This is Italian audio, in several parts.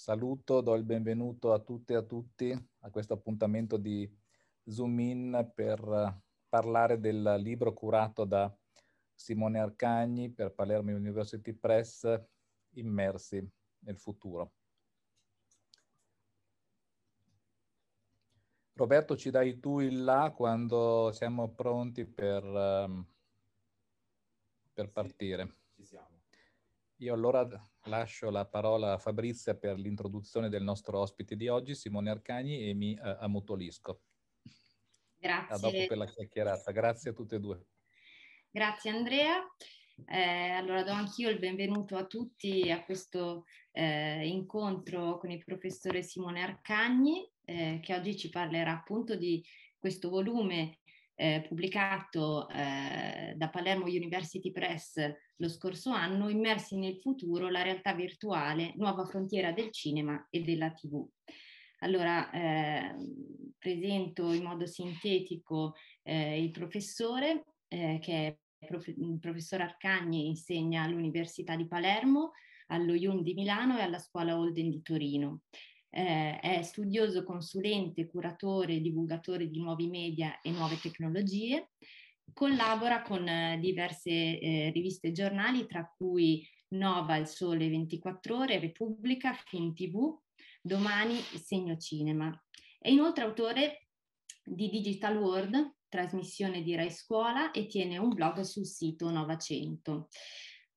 Saluto, do il benvenuto a tutte e a tutti a questo appuntamento di Zoom in per parlare del libro curato da Simone Arcagni per Palermo University Press, Immersi nel futuro. Roberto, ci dai tu il là quando siamo pronti per, ehm, per partire. Sì, ci siamo. Io allora lascio la parola a Fabrizia per l'introduzione del nostro ospite di oggi, Simone Arcagni, e mi eh, ammutolisco. Grazie. A dopo quella chiacchierata. Grazie a tutte e due. Grazie Andrea. Eh, allora do anch'io il benvenuto a tutti a questo eh, incontro con il professore Simone Arcagni, eh, che oggi ci parlerà appunto di questo volume eh, pubblicato eh, da Palermo University Press lo scorso anno, Immersi nel futuro, la realtà virtuale, nuova frontiera del cinema e della TV. Allora, eh, presento in modo sintetico eh, il professore, eh, che è prof- il professor Arcagni, insegna all'Università di Palermo, allo IUM di Milano e alla Scuola Holden di Torino eh, è studioso, consulente, curatore divulgatore di nuovi media e nuove tecnologie. Collabora con eh, diverse eh, riviste e giornali, tra cui Nova, Il Sole 24 Ore, Repubblica, Film TV, Domani, Segno Cinema. È inoltre autore di Digital World, trasmissione di Rai Scuola, e tiene un blog sul sito Novacento.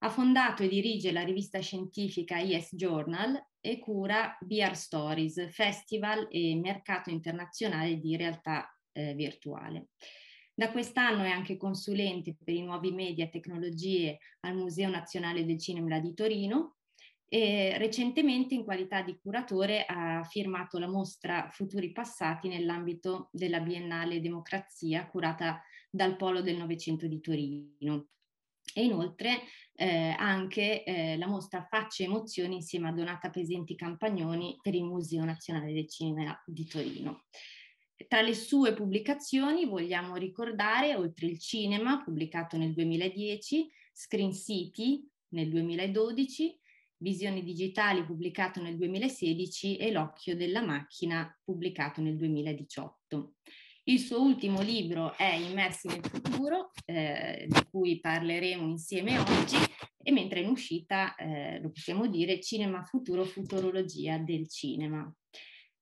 Ha fondato e dirige la rivista scientifica Yes Journal e cura BR Stories, festival e mercato internazionale di realtà eh, virtuale. Da quest'anno è anche consulente per i nuovi media e tecnologie al Museo Nazionale del Cinema di Torino e recentemente in qualità di curatore ha firmato la mostra Futuri Passati nell'ambito della Biennale Democrazia curata dal Polo del Novecento di Torino. E inoltre eh, anche eh, la mostra Facce e emozioni insieme a Donata Pesenti Campagnoni per il Museo Nazionale del Cinema di Torino. Tra le sue pubblicazioni vogliamo ricordare, oltre il cinema, pubblicato nel 2010, Screen City nel 2012, Visioni digitali pubblicato nel 2016 e L'occhio della macchina pubblicato nel 2018. Il suo ultimo libro è Immersi nel futuro, eh, di cui parleremo insieme oggi, e mentre è in uscita, eh, lo possiamo dire, Cinema Futuro, Futurologia del Cinema.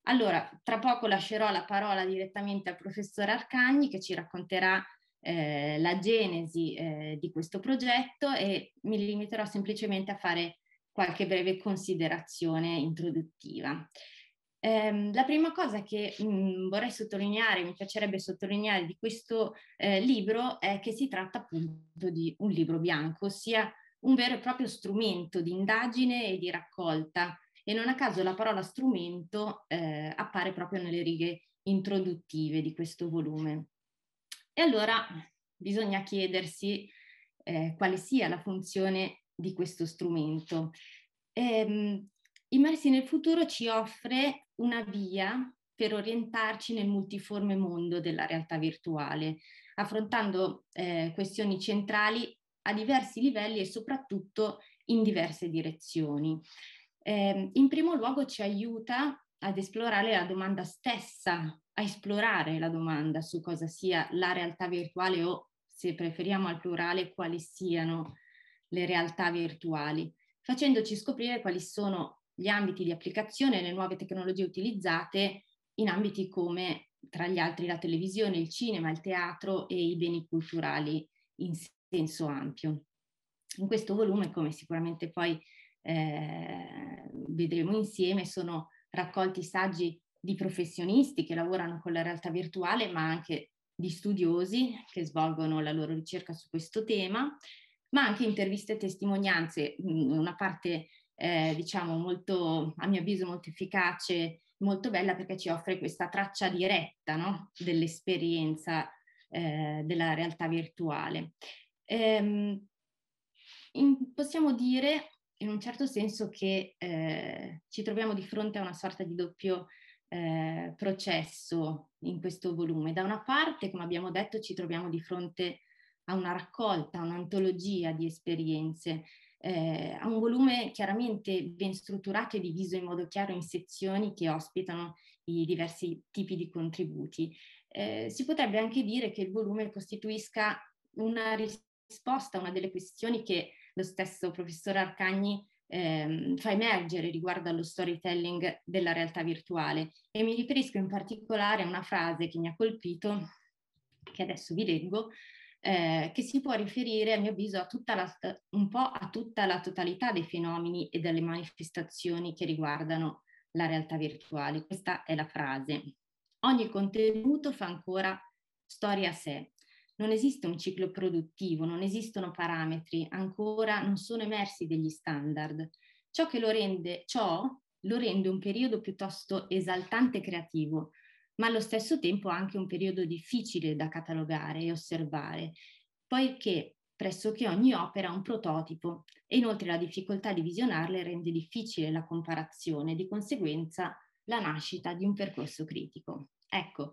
Allora, tra poco lascerò la parola direttamente al professor Arcagni che ci racconterà eh, la genesi eh, di questo progetto e mi limiterò semplicemente a fare qualche breve considerazione introduttiva. Eh, la prima cosa che mh, mhmm, vorrei sottolineare, mi piacerebbe sottolineare di questo eh, libro è che si tratta appunto di un libro bianco, ossia un vero e proprio strumento di indagine e di raccolta e non a caso la parola strumento eh, appare proprio nelle righe introduttive di questo volume. E allora bisogna chiedersi eh, quale sia la funzione di questo strumento. Ehm, Immersi nel futuro ci offre una via per orientarci nel multiforme mondo della realtà virtuale, affrontando eh, questioni centrali a diversi livelli e soprattutto in diverse direzioni. Eh, in primo luogo ci aiuta ad esplorare la domanda stessa, a esplorare la domanda su cosa sia la realtà virtuale o, se preferiamo al plurale, quali siano le realtà virtuali, facendoci scoprire quali sono gli ambiti di applicazione e le nuove tecnologie utilizzate in ambiti come, tra gli altri, la televisione, il cinema, il teatro e i beni culturali in senso ampio. In questo volume, come sicuramente poi eh, vedremo insieme, sono raccolti saggi di professionisti che lavorano con la realtà virtuale, ma anche di studiosi che svolgono la loro ricerca su questo tema, ma anche interviste e testimonianze, una parte eh, diciamo molto, a mio avviso, molto efficace, molto bella perché ci offre questa traccia diretta no? dell'esperienza eh, della realtà virtuale. Ehm, in, possiamo dire in un certo senso che eh, ci troviamo di fronte a una sorta di doppio eh, processo in questo volume. Da una parte, come abbiamo detto, ci troviamo di fronte a una raccolta, un'antologia di esperienze eh, ha un volume chiaramente ben strutturato e diviso in modo chiaro in sezioni che ospitano i diversi tipi di contributi. Eh, si potrebbe anche dire che il volume costituisca una risposta a una delle questioni che lo stesso professor Arcagni ehm, fa emergere riguardo allo storytelling della realtà virtuale e mi riferisco in particolare a una frase che mi ha colpito, che adesso vi leggo, eh, che si può riferire, a mio avviso, a la, un po' a tutta la totalità dei fenomeni e delle manifestazioni che riguardano la realtà virtuale. Questa è la frase. Ogni contenuto fa ancora storia a sé. Non esiste un ciclo produttivo, non esistono parametri, ancora non sono emersi degli standard. Ciò che lo rende, ciò lo rende un periodo piuttosto esaltante e creativo, ma allo stesso tempo anche un periodo difficile da catalogare e osservare, poiché pressoché ogni opera ha un prototipo e inoltre la difficoltà di visionarle rende difficile la comparazione e di conseguenza la nascita di un percorso critico. Ecco,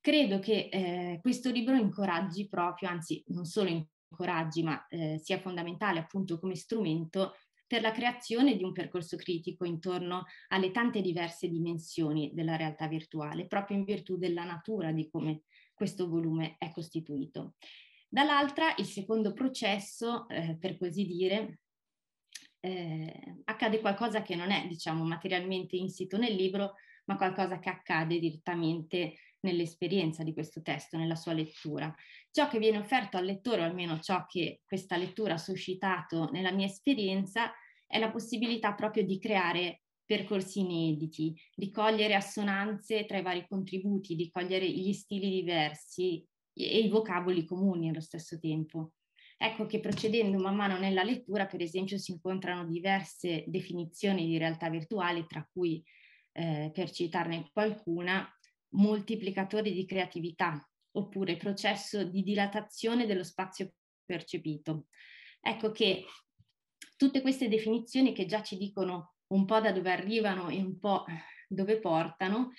credo che eh, questo libro incoraggi proprio, anzi non solo incoraggi, ma eh, sia fondamentale appunto come strumento per la creazione di un percorso critico intorno alle tante diverse dimensioni della realtà virtuale, proprio in virtù della natura di come questo volume è costituito. Dall'altra, il secondo processo, eh, per così dire, eh, accade qualcosa che non è, diciamo, materialmente insito nel libro, ma qualcosa che accade direttamente nell'esperienza di questo testo, nella sua lettura. Ciò che viene offerto al lettore, o almeno ciò che questa lettura ha suscitato nella mia esperienza, è la possibilità proprio di creare percorsi inediti, di cogliere assonanze tra i vari contributi, di cogliere gli stili diversi e i vocaboli comuni allo stesso tempo. Ecco che procedendo man mano nella lettura, per esempio, si incontrano diverse definizioni di realtà virtuale, tra cui, eh, per citarne qualcuna, moltiplicatori di creatività, oppure processo di dilatazione dello spazio percepito. Ecco che Tutte queste definizioni che già ci dicono un po' da dove arrivano e un po' dove portano,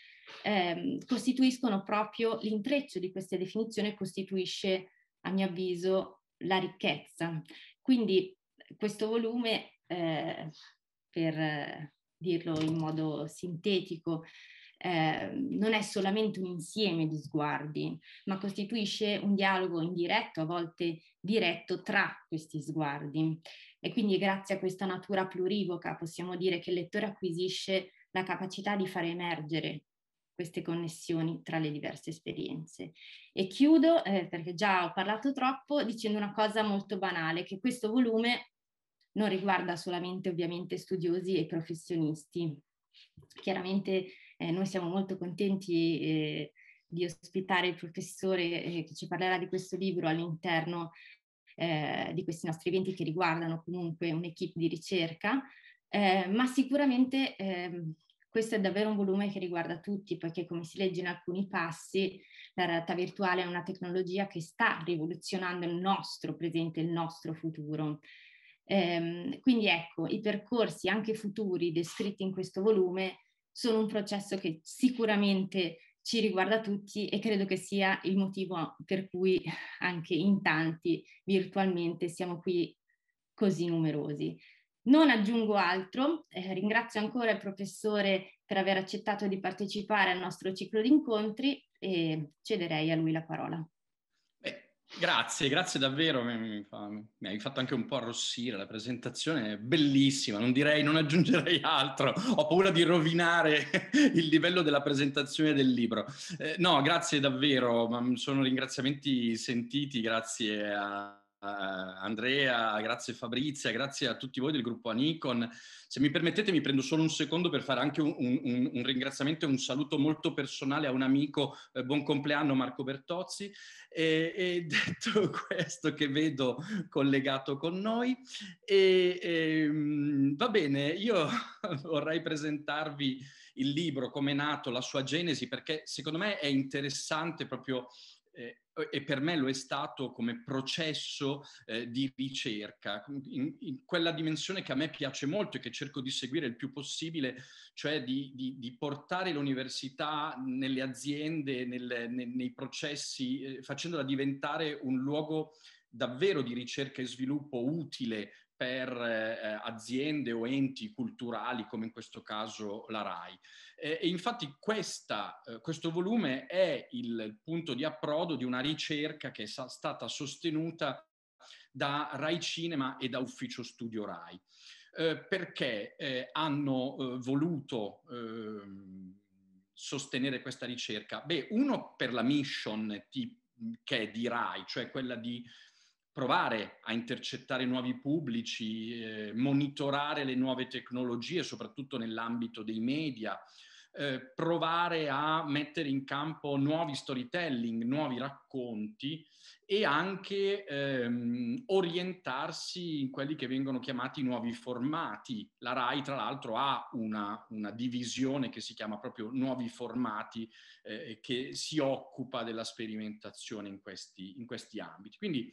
ehm, costituiscono proprio l'intreccio di queste definizioni, costituisce a mio avviso la ricchezza. Quindi questo volume, eh, per dirlo in modo sintetico, eh, non è solamente un insieme di sguardi, ma costituisce un dialogo indiretto, a volte diretto, tra questi sguardi. E quindi grazie a questa natura plurivoca possiamo dire che il lettore acquisisce la capacità di fare emergere queste connessioni tra le diverse esperienze. E chiudo, eh, perché già ho parlato troppo, dicendo una cosa molto banale, che questo volume non riguarda solamente ovviamente studiosi e professionisti. Chiaramente eh, noi siamo molto contenti eh, di ospitare il professore eh, che ci parlerà di questo libro all'interno eh, di questi nostri eventi che riguardano comunque un'equipe di ricerca, eh, ma sicuramente eh, questo è davvero un volume che riguarda tutti, poiché come si legge in alcuni passi, la realtà virtuale è una tecnologia che sta rivoluzionando il nostro presente, il nostro futuro. Ehm, quindi ecco, i percorsi anche futuri descritti in questo volume sono un processo che sicuramente ci riguarda tutti e credo che sia il motivo per cui anche in tanti virtualmente siamo qui così numerosi. Non aggiungo altro, eh, ringrazio ancora il professore per aver accettato di partecipare al nostro ciclo di incontri e cederei a lui la parola. Grazie, grazie davvero, mi, fa, mi, hai fatto anche un po' arrossire la presentazione, è bellissima, non direi, non aggiungerei altro, ho paura di rovinare il livello della presentazione del libro. Eh, no, grazie davvero, sono ringraziamenti sentiti, grazie a eh, Andrea, grazie Fabrizia, grazie a tutti voi del gruppo Anicon. Se mi permettete mi prendo solo un secondo per fare anche un, un, un ringraziamento e un saluto molto personale a un amico, eh, buon compleanno Marco Bertozzi. E, e, detto questo che vedo collegato con noi, e, e, ehm, va bene, io vorrei presentarvi il libro, come è nato, la sua genesi, perché secondo me è interessante proprio eh, e per me lo è stato come processo eh, di ricerca, in, in, quella dimensione che a me piace molto e che cerco di seguire il più possibile, cioè di, di, di portare l'università nelle aziende, nel, nei, nei, processi, eh, facendola diventare un luogo davvero di ricerca e sviluppo utile per eh, aziende o enti culturali come in questo caso la RAI. Eh, e infatti questa, eh, questo volume è il punto di approdo di una ricerca che è sa- stata sostenuta da RAI Cinema e da Ufficio Studio RAI, eh, perché eh, hanno eh, voluto ehm, sostenere questa ricerca? Beh, uno per la mission tipo che è di RAI, cioè quella di provare a intercettare nuovi pubblici, eh, monitorare le nuove tecnologie, soprattutto nell'ambito dei media, eh, provare a mettere in campo nuovi storytelling, nuovi racconti e anche ehm, orientarsi in quelli che vengono chiamati nuovi formati. La RAI, tra l'altro, ha una, una divisione che si chiama proprio nuovi formati eh, che si occupa della sperimentazione in questi, in questi ambiti. Quindi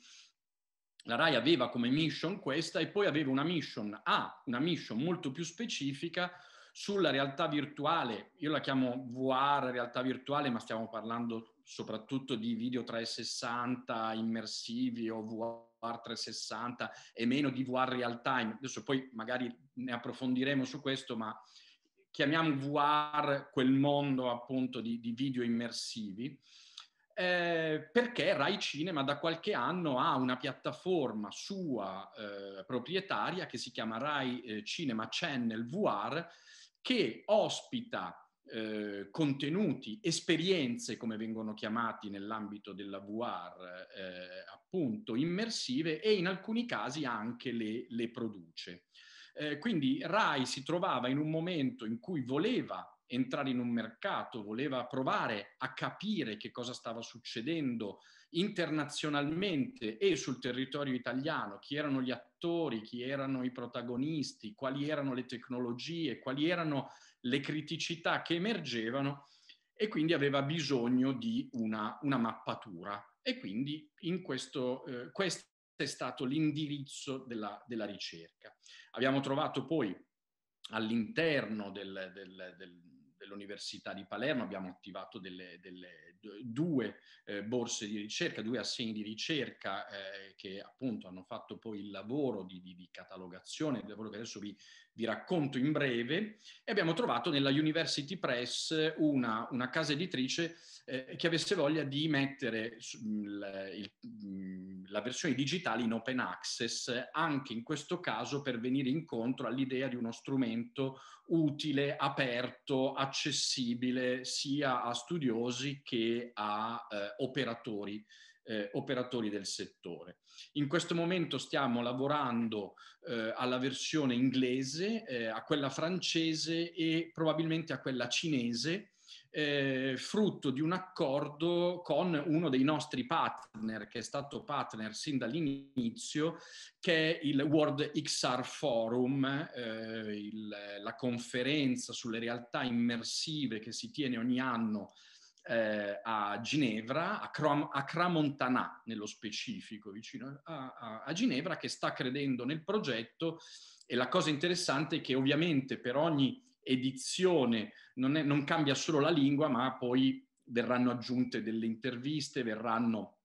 la RAI aveva come mission questa e poi aveva una mission A, ah, una mission molto più specifica sulla realtà virtuale, io la chiamo VR, realtà virtuale, ma stiamo parlando soprattutto di video 360 immersivi o VR 360 e meno di VR real time. Adesso poi magari ne approfondiremo su questo, ma chiamiamo VR quel mondo appunto di, di video immersivi. Eh, perché Rai Cinema da qualche anno ha una piattaforma sua eh, proprietaria che si chiama Rai eh, Cinema Channel VR che ospita eh, contenuti, esperienze come vengono chiamati nell'ambito della VR, eh, appunto immersive e in alcuni casi anche le, le produce. Eh, quindi Rai si trovava in un momento in cui voleva entrare in un mercato, voleva provare a capire che cosa stava succedendo internazionalmente e sul territorio italiano, chi erano gli attori, chi erano i protagonisti, quali erano le tecnologie, quali erano le criticità che emergevano e quindi aveva bisogno di una, una mappatura. E quindi in questo, eh, questo è stato l'indirizzo della, della ricerca. Abbiamo trovato poi all'interno del, del, del, dell'Università di Palermo abbiamo attivato delle, delle, due eh, borse di ricerca, due assegni di ricerca eh, che appunto hanno fatto poi il lavoro di, di, di catalogazione, il lavoro che adesso vi, vi racconto in breve, e abbiamo trovato nella University Press una, una casa editrice eh, che avesse voglia di mettere mm, la, il, mm, la versione digitale in open access, anche in questo caso per venire incontro all'idea di uno strumento utile, aperto, accessibile sia a studiosi che a eh, operatori eh, operatori del settore. In questo momento stiamo lavorando eh, alla versione inglese, eh, a quella francese e probabilmente a quella cinese, eh, frutto di un accordo con uno dei nostri partner, che è stato partner sin dall'inizio, che è il World XR Forum, eh, il, la conferenza sulle realtà immersive che si tiene ogni anno eh, a Ginevra, a, Cram- a, Cramontana nello specifico, vicino a, a, a Ginevra, che sta credendo nel progetto e la cosa interessante è che ovviamente per ogni edizione non, è, non, cambia solo la lingua, ma poi verranno aggiunte delle interviste, verranno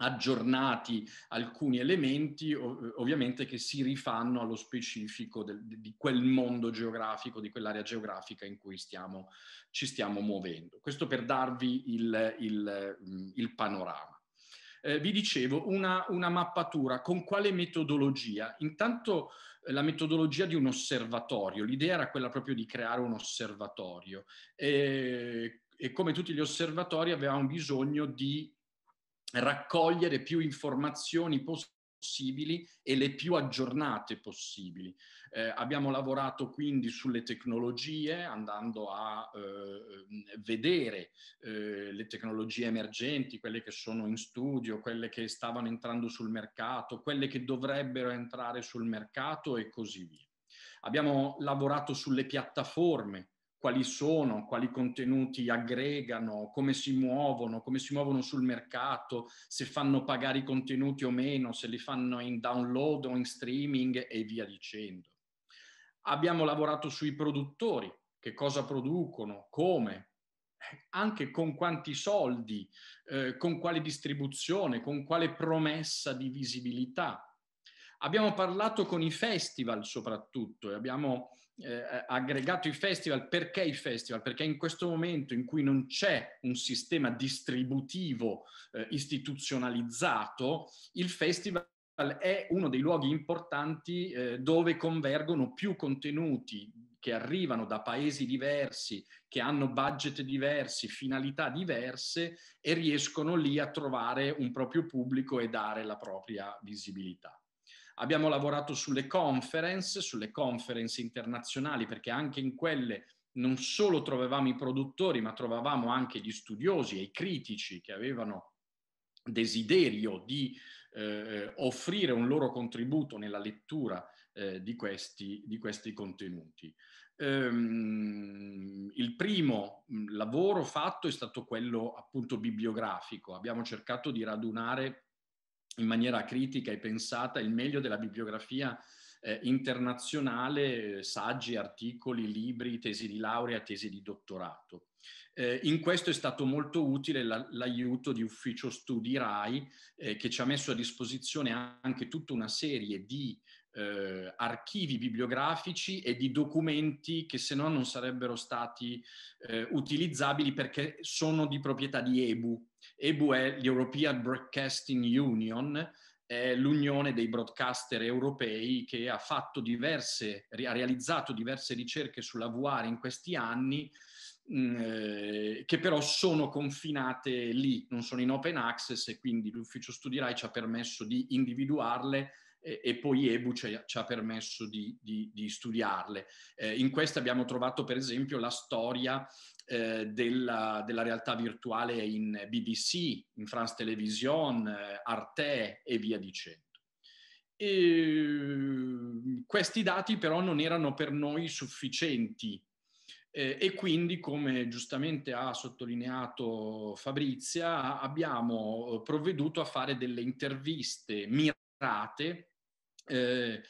aggiornati alcuni elementi eh, ovviamente che si rifanno allo specifico del, di quel mondo geografico, di quell'area geografica in cui stiamo, ci stiamo muovendo. Questo per darvi il, il, mm, il panorama. Eh, vi dicevo, una, una, mappatura con quale metodologia? Intanto eh, la metodologia di un osservatorio, l'idea era quella proprio di creare un osservatorio eh, e come tutti gli osservatori avevamo bisogno di raccogliere più informazioni possibili e le più aggiornate possibili. Eh, abbiamo lavorato quindi sulle tecnologie, andando a eh, vedere eh, le tecnologie emergenti, quelle che sono in studio, quelle che stavano entrando sul mercato, quelle che dovrebbero entrare sul mercato e così via. Abbiamo lavorato sulle piattaforme quali sono, quali contenuti aggregano, come si muovono, come si muovono sul mercato, se fanno pagare i contenuti o meno, se li fanno in download o in streaming e via dicendo. Abbiamo lavorato sui produttori, che cosa producono, come, anche con quanti soldi, eh, con quale distribuzione, con quale promessa di visibilità. Abbiamo parlato con i festival soprattutto e abbiamo eh, aggregato i festival, perché i festival? Perché in questo momento in cui non c'è un sistema distributivo eh, istituzionalizzato, il festival è uno dei luoghi importanti eh, dove convergono più contenuti che arrivano da paesi diversi, che hanno budget diversi, finalità diverse e riescono lì a trovare un proprio pubblico e dare la propria visibilità. Abbiamo lavorato sulle conference, sulle conference internazionali, perché anche in quelle non solo trovavamo i produttori, ma trovavamo anche gli studiosi e i critici che avevano desiderio di eh, offrire un loro contributo nella lettura eh, di, questi, di, questi, contenuti. Ehm, il primo mm, lavoro fatto è stato quello appunto bibliografico. Abbiamo cercato di radunare in maniera critica e pensata il meglio della bibliografia eh, internazionale, eh, saggi, articoli, libri, tesi di laurea, tesi di dottorato. Eh, in questo è stato molto utile la, l'aiuto di Ufficio Studi RAI eh, che ci ha messo a disposizione anche tutta una serie di eh, archivi bibliografici e di documenti che se no non sarebbero stati eh, utilizzabili perché sono di proprietà di EBU. EBU è l'European Broadcasting Union, è l'unione dei broadcaster europei che ha, fatto diverse, ha realizzato diverse ricerche sulla VR in questi anni mm, eh, che però sono confinate lì, non sono in open access e quindi l'ufficio Studi RAI ci ha permesso di individuarle eh, e poi EBU ci, ci ha permesso di, di, di studiarle. Eh, in queste abbiamo trovato per esempio la storia eh, della, della, realtà virtuale in BBC, in France Television, eh, Arte e via dicendo. E mm, questi dati però non erano per noi sufficienti eh, e quindi, come giustamente ha sottolineato Fabrizia, abbiamo eh, provveduto a fare delle interviste mirate eh,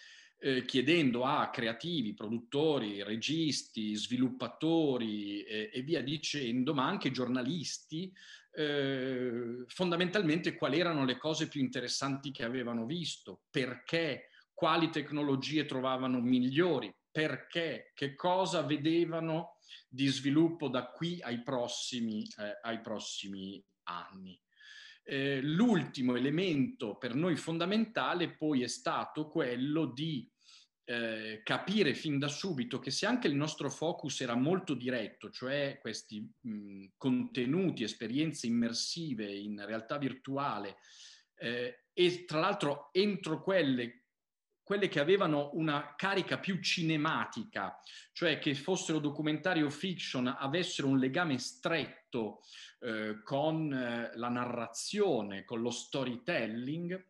eh, chiedendo a creativi, produttori, registi, sviluppatori eh, e via dicendo, ma anche giornalisti, eh, fondamentalmente quali erano le cose più interessanti che avevano visto, perché, quali tecnologie trovavano migliori, perché, che cosa vedevano di sviluppo da qui ai prossimi, eh, ai prossimi anni. Eh, l'ultimo elemento per noi fondamentale poi è stato quello di eh, capire fin da subito che se anche il nostro focus era molto diretto, cioè questi mh, contenuti, esperienze immersive in realtà virtuale, eh, e tra l'altro entro quelle quelle che avevano una carica più cinematica, cioè che fossero documentari o fiction, avessero un legame stretto eh, con eh, la narrazione, con lo storytelling.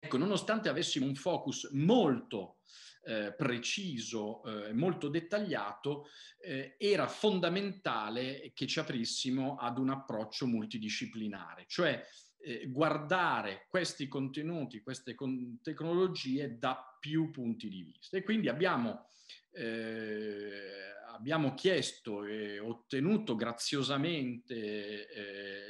Ecco, nonostante avessimo un focus molto eh, preciso, eh, molto dettagliato, eh, era fondamentale che ci aprissimo ad un approccio multidisciplinare, cioè eh, guardare questi contenuti, queste con- tecnologie da più punti di vista. E quindi abbiamo eh, abbiamo chiesto e ottenuto graziosamente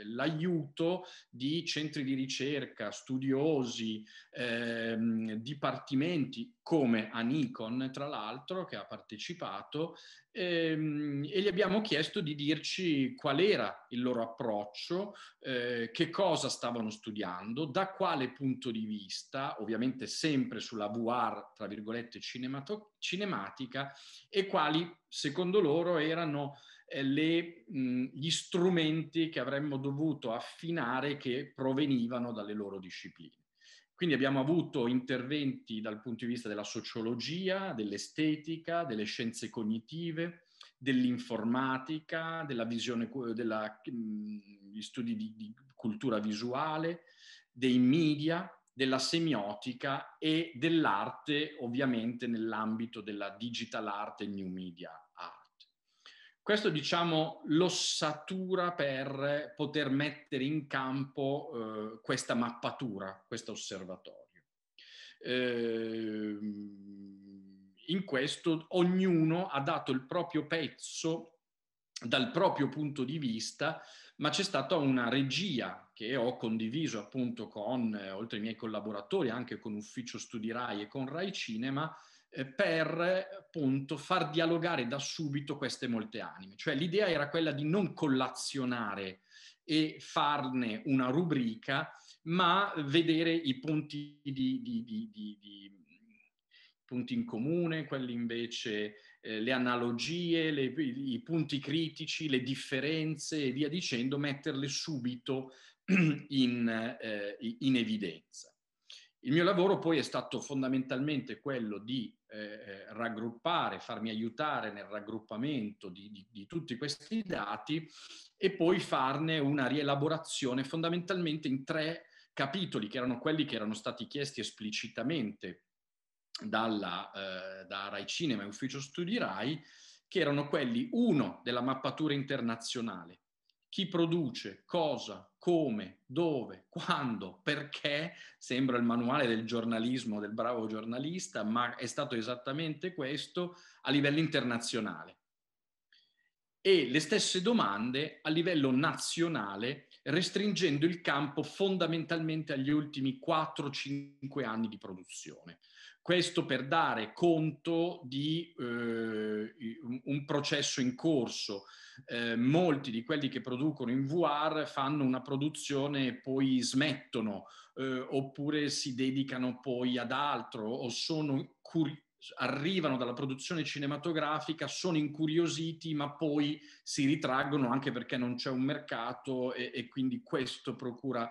eh, l'aiuto di centri di ricerca, studiosi, ehm, dipartimenti come Anicon, tra l'altro, che ha partecipato, ehm, e gli abbiamo chiesto di dirci qual era il loro approccio, eh, che cosa stavano studiando, da quale punto di vista, ovviamente sempre sulla VR, tra virgolette, cinematica, e quali secondo loro erano eh, le, gli strumenti che avremmo dovuto affinare che provenivano dalle loro discipline. Quindi abbiamo avuto interventi dal punto di vista della sociologia, dell'estetica, delle scienze cognitive, dell'informatica, della visione, degli studi di, di cultura visuale, dei media, della semiotica e dell'arte, ovviamente nell'ambito della digital art e new media questo diciamo l'ossatura per poter mettere in campo eh, questa mappatura, questo osservatorio. Eh, in questo ognuno ha dato il proprio pezzo dal proprio punto di vista, ma c'è stata una regia che ho condiviso appunto con, eh, oltre ai miei collaboratori, anche con Ufficio Studi Rai e con Rai Cinema, eh, per appunto far dialogare da subito queste molte anime. Cioè l'idea era quella di non collazionare e farne una rubrica, ma vedere i punti, di, di, di, punti in comune, quelli invece, eh, le analogie, le, i punti critici, le differenze e via dicendo, metterle subito in, eh, in evidenza. Il mio lavoro poi è stato fondamentalmente quello di eh, eh, raggruppare, farmi aiutare nel raggruppamento di, di, di, tutti questi dati e poi farne una rielaborazione fondamentalmente in tre capitoli che erano quelli che erano stati chiesti esplicitamente dalla, eh, da Rai Cinema e Ufficio Studi Rai, che erano quelli, uno, della mappatura internazionale, chi produce, cosa, come, dove, quando, perché, sembra il manuale del giornalismo, del bravo giornalista, ma è stato esattamente questo a livello internazionale. E le stesse domande a livello nazionale, restringendo il campo fondamentalmente agli ultimi 4-5 anni di produzione. Questo per dare conto di eh, un processo in corso. Eh, molti di quelli che producono in VR fanno una produzione e poi smettono, eh, oppure si dedicano poi ad altro, o sono curiosi arrivano dalla produzione cinematografica, sono incuriositi, ma poi si ritraggono anche perché non c'è un mercato e, e quindi questo procura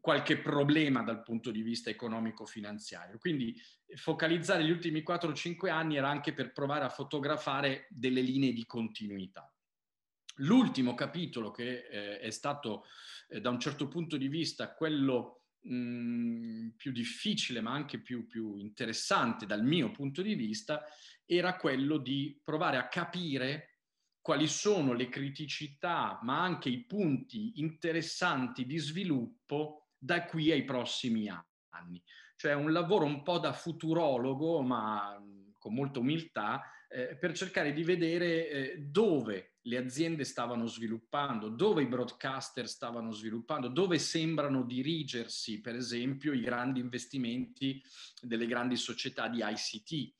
qualche problema dal punto di vista economico-finanziario. Quindi eh, focalizzare gli ultimi 4-5 anni era anche per provare a fotografare delle linee di continuità. L'ultimo capitolo che eh, è stato eh, da un certo punto di vista quello mm, più difficile ma anche più, più interessante dal mio punto di vista era quello di provare a capire quali sono le criticità, ma anche i punti interessanti di sviluppo da qui ai prossimi anni. Cioè un lavoro un po' da futurologo, ma mm, con molta umiltà, eh, per cercare di vedere eh, dove le aziende stavano sviluppando, dove i broadcaster stavano sviluppando, dove sembrano dirigersi, per esempio, i grandi investimenti delle grandi società di ICT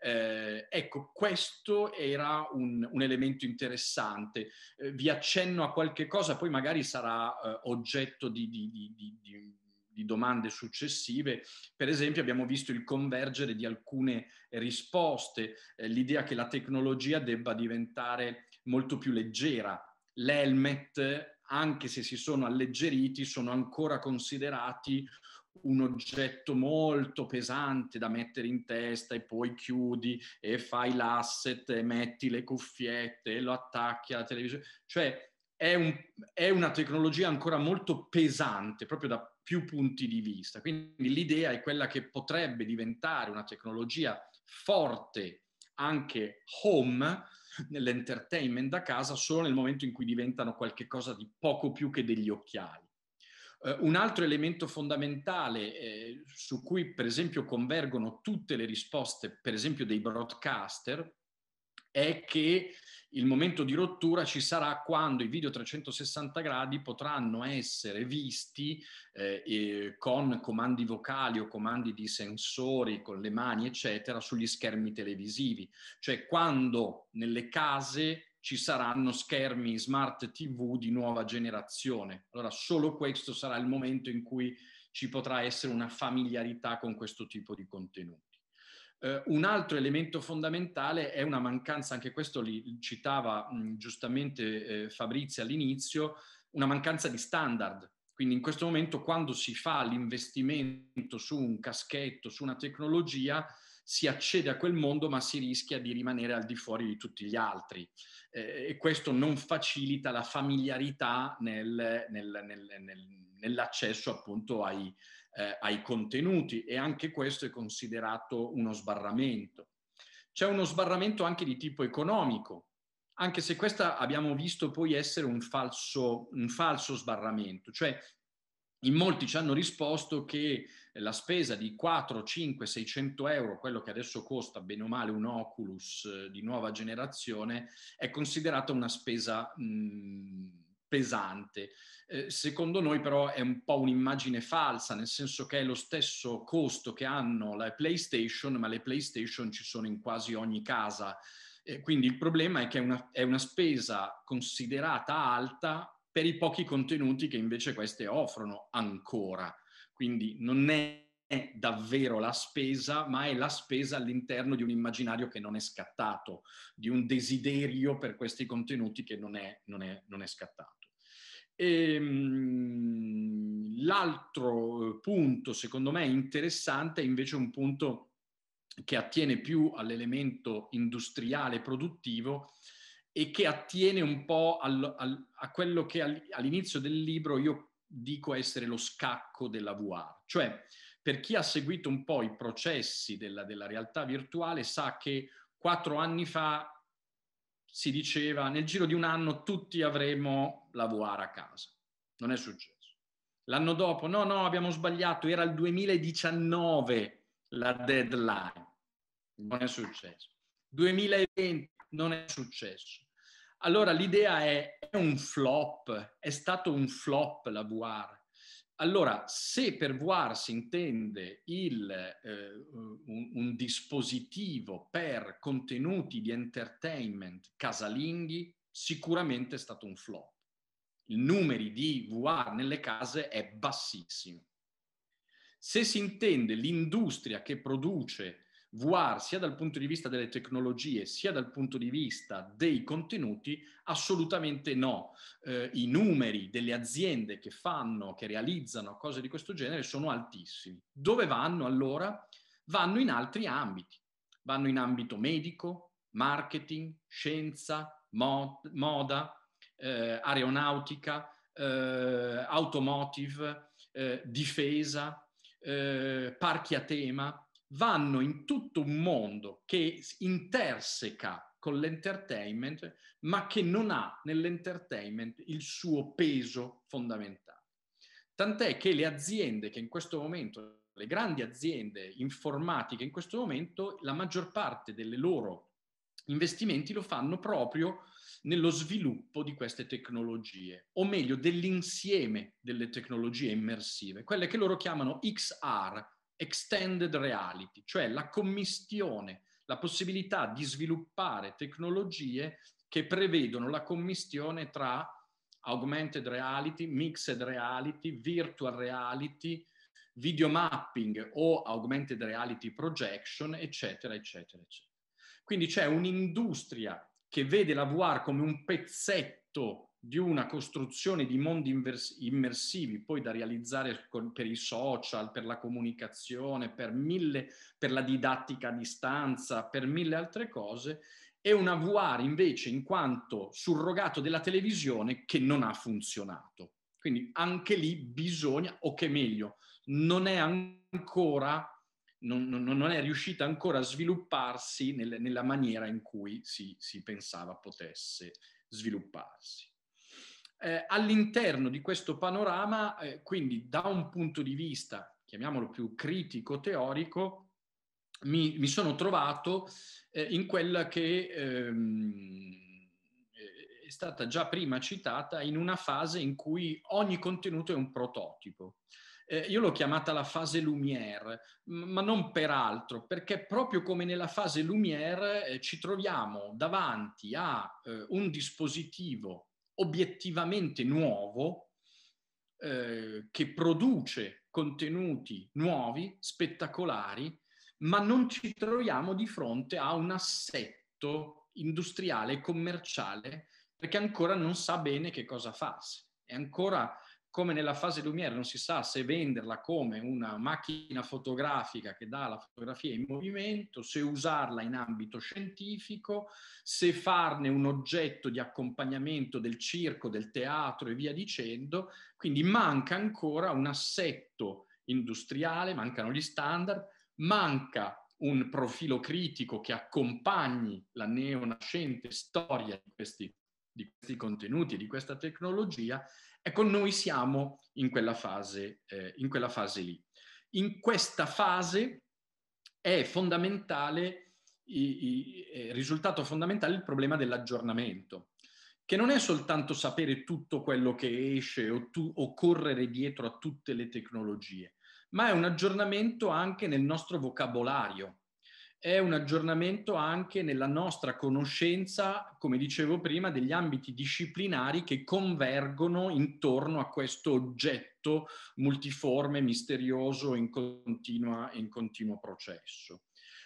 eh, ecco, questo era un, un elemento interessante. Eh, vi accenno a qualche cosa, poi magari sarà eh, oggetto di, di, di, di domande successive. Per esempio abbiamo visto il convergere di alcune risposte, eh, l'idea che la tecnologia debba diventare molto più leggera. L'helmet, anche se si sono alleggeriti, sono ancora considerati un oggetto molto pesante da mettere in testa e poi chiudi e fai l'asset e metti le cuffiette e lo attacchi alla televisione. Cioè è, un, è una tecnologia ancora molto pesante proprio da più punti di vista. Quindi l'idea è quella che potrebbe diventare una tecnologia forte anche home, nell'entertainment da casa, solo nel momento in cui diventano qualcosa di poco più che degli occhiali. Uh, un altro elemento fondamentale eh, su cui per esempio convergono tutte le risposte, per esempio dei broadcaster, è che il momento di rottura ci sarà quando i video 360 gradi potranno essere visti eh, eh, con comandi vocali o comandi di sensori, con le mani, eccetera, sugli schermi televisivi, cioè quando nelle case ci saranno schermi smart TV di nuova generazione. Allora solo questo sarà il momento in cui ci potrà essere una familiarità con questo tipo di contenuti. Uh, un altro elemento fondamentale è una mancanza, anche questo li citava mh, giustamente eh, Fabrizio all'inizio, una mancanza di standard. Quindi in questo momento quando si fa l'investimento su un caschetto, su una tecnologia, si accede a quel mondo ma si rischia di rimanere al di fuori di tutti gli altri eh, e questo non facilita la familiarità nel, nel, nel, nell'accesso appunto ai, eh, ai contenuti e anche questo è considerato uno sbarramento. C'è uno sbarramento anche di tipo economico, anche se questo abbiamo visto poi essere un falso, un falso sbarramento, cioè in molti ci hanno risposto che eh, la spesa di 4, 5, 600 euro, quello che adesso costa bene o male un Oculus eh, di nuova generazione, è considerata una spesa mh, pesante. Eh, secondo noi però è un po' un'immagine falsa, nel senso che è lo stesso costo che hanno le PlayStation, ma le PlayStation ci sono in quasi ogni casa. Eh, quindi il problema è che è una, è una spesa considerata alta per i pochi contenuti che invece queste offrono ancora. Quindi non è davvero la spesa, ma è la spesa all'interno di un immaginario che non è scattato, di un desiderio per questi contenuti che non è, non è, non è scattato. E, ehm, l'altro eh, punto, secondo me, interessante è invece un punto che attiene più all'elemento industriale produttivo e che attiene un po' al, al, a quello che all'inizio del libro io dico essere lo scacco della VR. Cioè, per chi ha seguito un po' i processi della, della realtà virtuale sa che quattro anni fa si diceva nel giro di un anno tutti avremo la VR a casa. Non è successo. L'anno dopo, no, no, abbiamo sbagliato, era il 2019 la deadline. Non è successo. 2020 non è successo. Allora l'idea è, è un flop, è stato un flop la Voir. Allora, se per voir si intende il, eh, un, un, dispositivo per contenuti di entertainment casalinghi, sicuramente è stato un flop. Il numero di VR nelle case è bassissimo. Se si intende l'industria che produce VR sia dal punto di vista delle tecnologie sia dal punto di vista dei contenuti? Assolutamente no. Eh, I numeri delle aziende che fanno, che realizzano cose di questo genere sono altissimi. Dove vanno allora? Vanno in altri ambiti. Vanno in ambito medico, marketing, scienza, mod- moda, eh, aeronautica, eh, automotive, eh, difesa, eh, parchi a tema vanno in tutto un mondo che interseca con l'entertainment, ma che non ha nell'entertainment il suo peso fondamentale. Tant'è che le aziende che in questo momento, le grandi aziende informatiche in questo momento, la maggior parte delle loro investimenti lo fanno proprio nello sviluppo di queste tecnologie, o meglio dell'insieme delle tecnologie immersive, quelle che loro chiamano XR, extended reality, cioè la commistione, la possibilità di sviluppare tecnologie che prevedono la commistione tra augmented reality, mixed reality, virtual reality, video mapping o augmented reality projection, eccetera, eccetera, eccetera. Quindi c'è un'industria che vede la VR come un pezzetto di una costruzione di mondi immersivi, poi da realizzare per i social, per la comunicazione, per, mille, per la didattica a distanza, per mille altre cose, e una VR invece in quanto surrogato della televisione che non ha funzionato. Quindi anche lì bisogna, o che meglio, non è ancora, non, non è riuscita ancora a svilupparsi nel, nella maniera in cui si, si pensava potesse svilupparsi. Eh, all'interno di questo panorama, eh, quindi da un punto di vista, chiamiamolo più critico teorico, mi, mi sono trovato eh, in quella che ehm, eh, è stata già prima citata, in una fase in cui ogni contenuto è un prototipo. Eh, io l'ho chiamata la fase Lumière, ma non per altro, perché proprio come nella fase Lumière eh, ci troviamo davanti a eh, un dispositivo obiettivamente nuovo eh, che produce contenuti nuovi, spettacolari, ma non ci troviamo di fronte a un assetto industriale e commerciale perché ancora non sa bene che cosa farsi. È ancora come nella fase Lumiere non si sa se venderla come una macchina fotografica che dà la fotografia in movimento, se usarla in ambito scientifico, se farne un oggetto di accompagnamento del circo, del teatro e via dicendo. Quindi manca ancora un assetto industriale, mancano gli standard, manca un profilo critico che accompagni la neonascente storia di questi, di questi contenuti e di questa tecnologia Ecco, noi siamo in quella fase, eh, in quella fase lì. In questa fase è fondamentale, i, i, è risultato fondamentale il problema dell'aggiornamento, che non è soltanto sapere tutto quello che esce o, tu, o correre dietro a tutte le tecnologie, ma è un aggiornamento anche nel nostro vocabolario, è un aggiornamento anche nella nostra conoscenza, come dicevo prima, degli ambiti disciplinari che convergono intorno a questo oggetto multiforme, misterioso, in, continua, in continuo processo.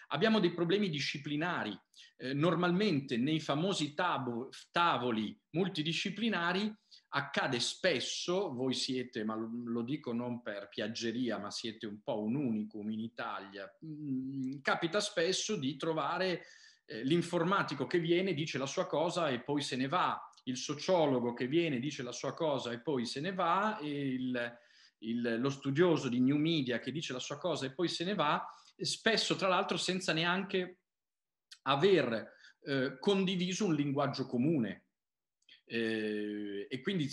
Abbiamo dei problemi disciplinari. Eh, normalmente nei famosi tavo- tavoli multidisciplinari accade spesso, voi siete, ma lo, dico non per piaggeria, ma siete un po' un unicum in Italia, mm, capita spesso di trovare eh, l'informatico che viene, dice la sua cosa e poi se ne va, il sociologo che viene, dice la sua cosa e poi se ne va, il, il, lo studioso di New Media che dice la sua cosa e poi se ne va, spesso tra l'altro senza neanche aver eh, condiviso un linguaggio comune eh, e quindi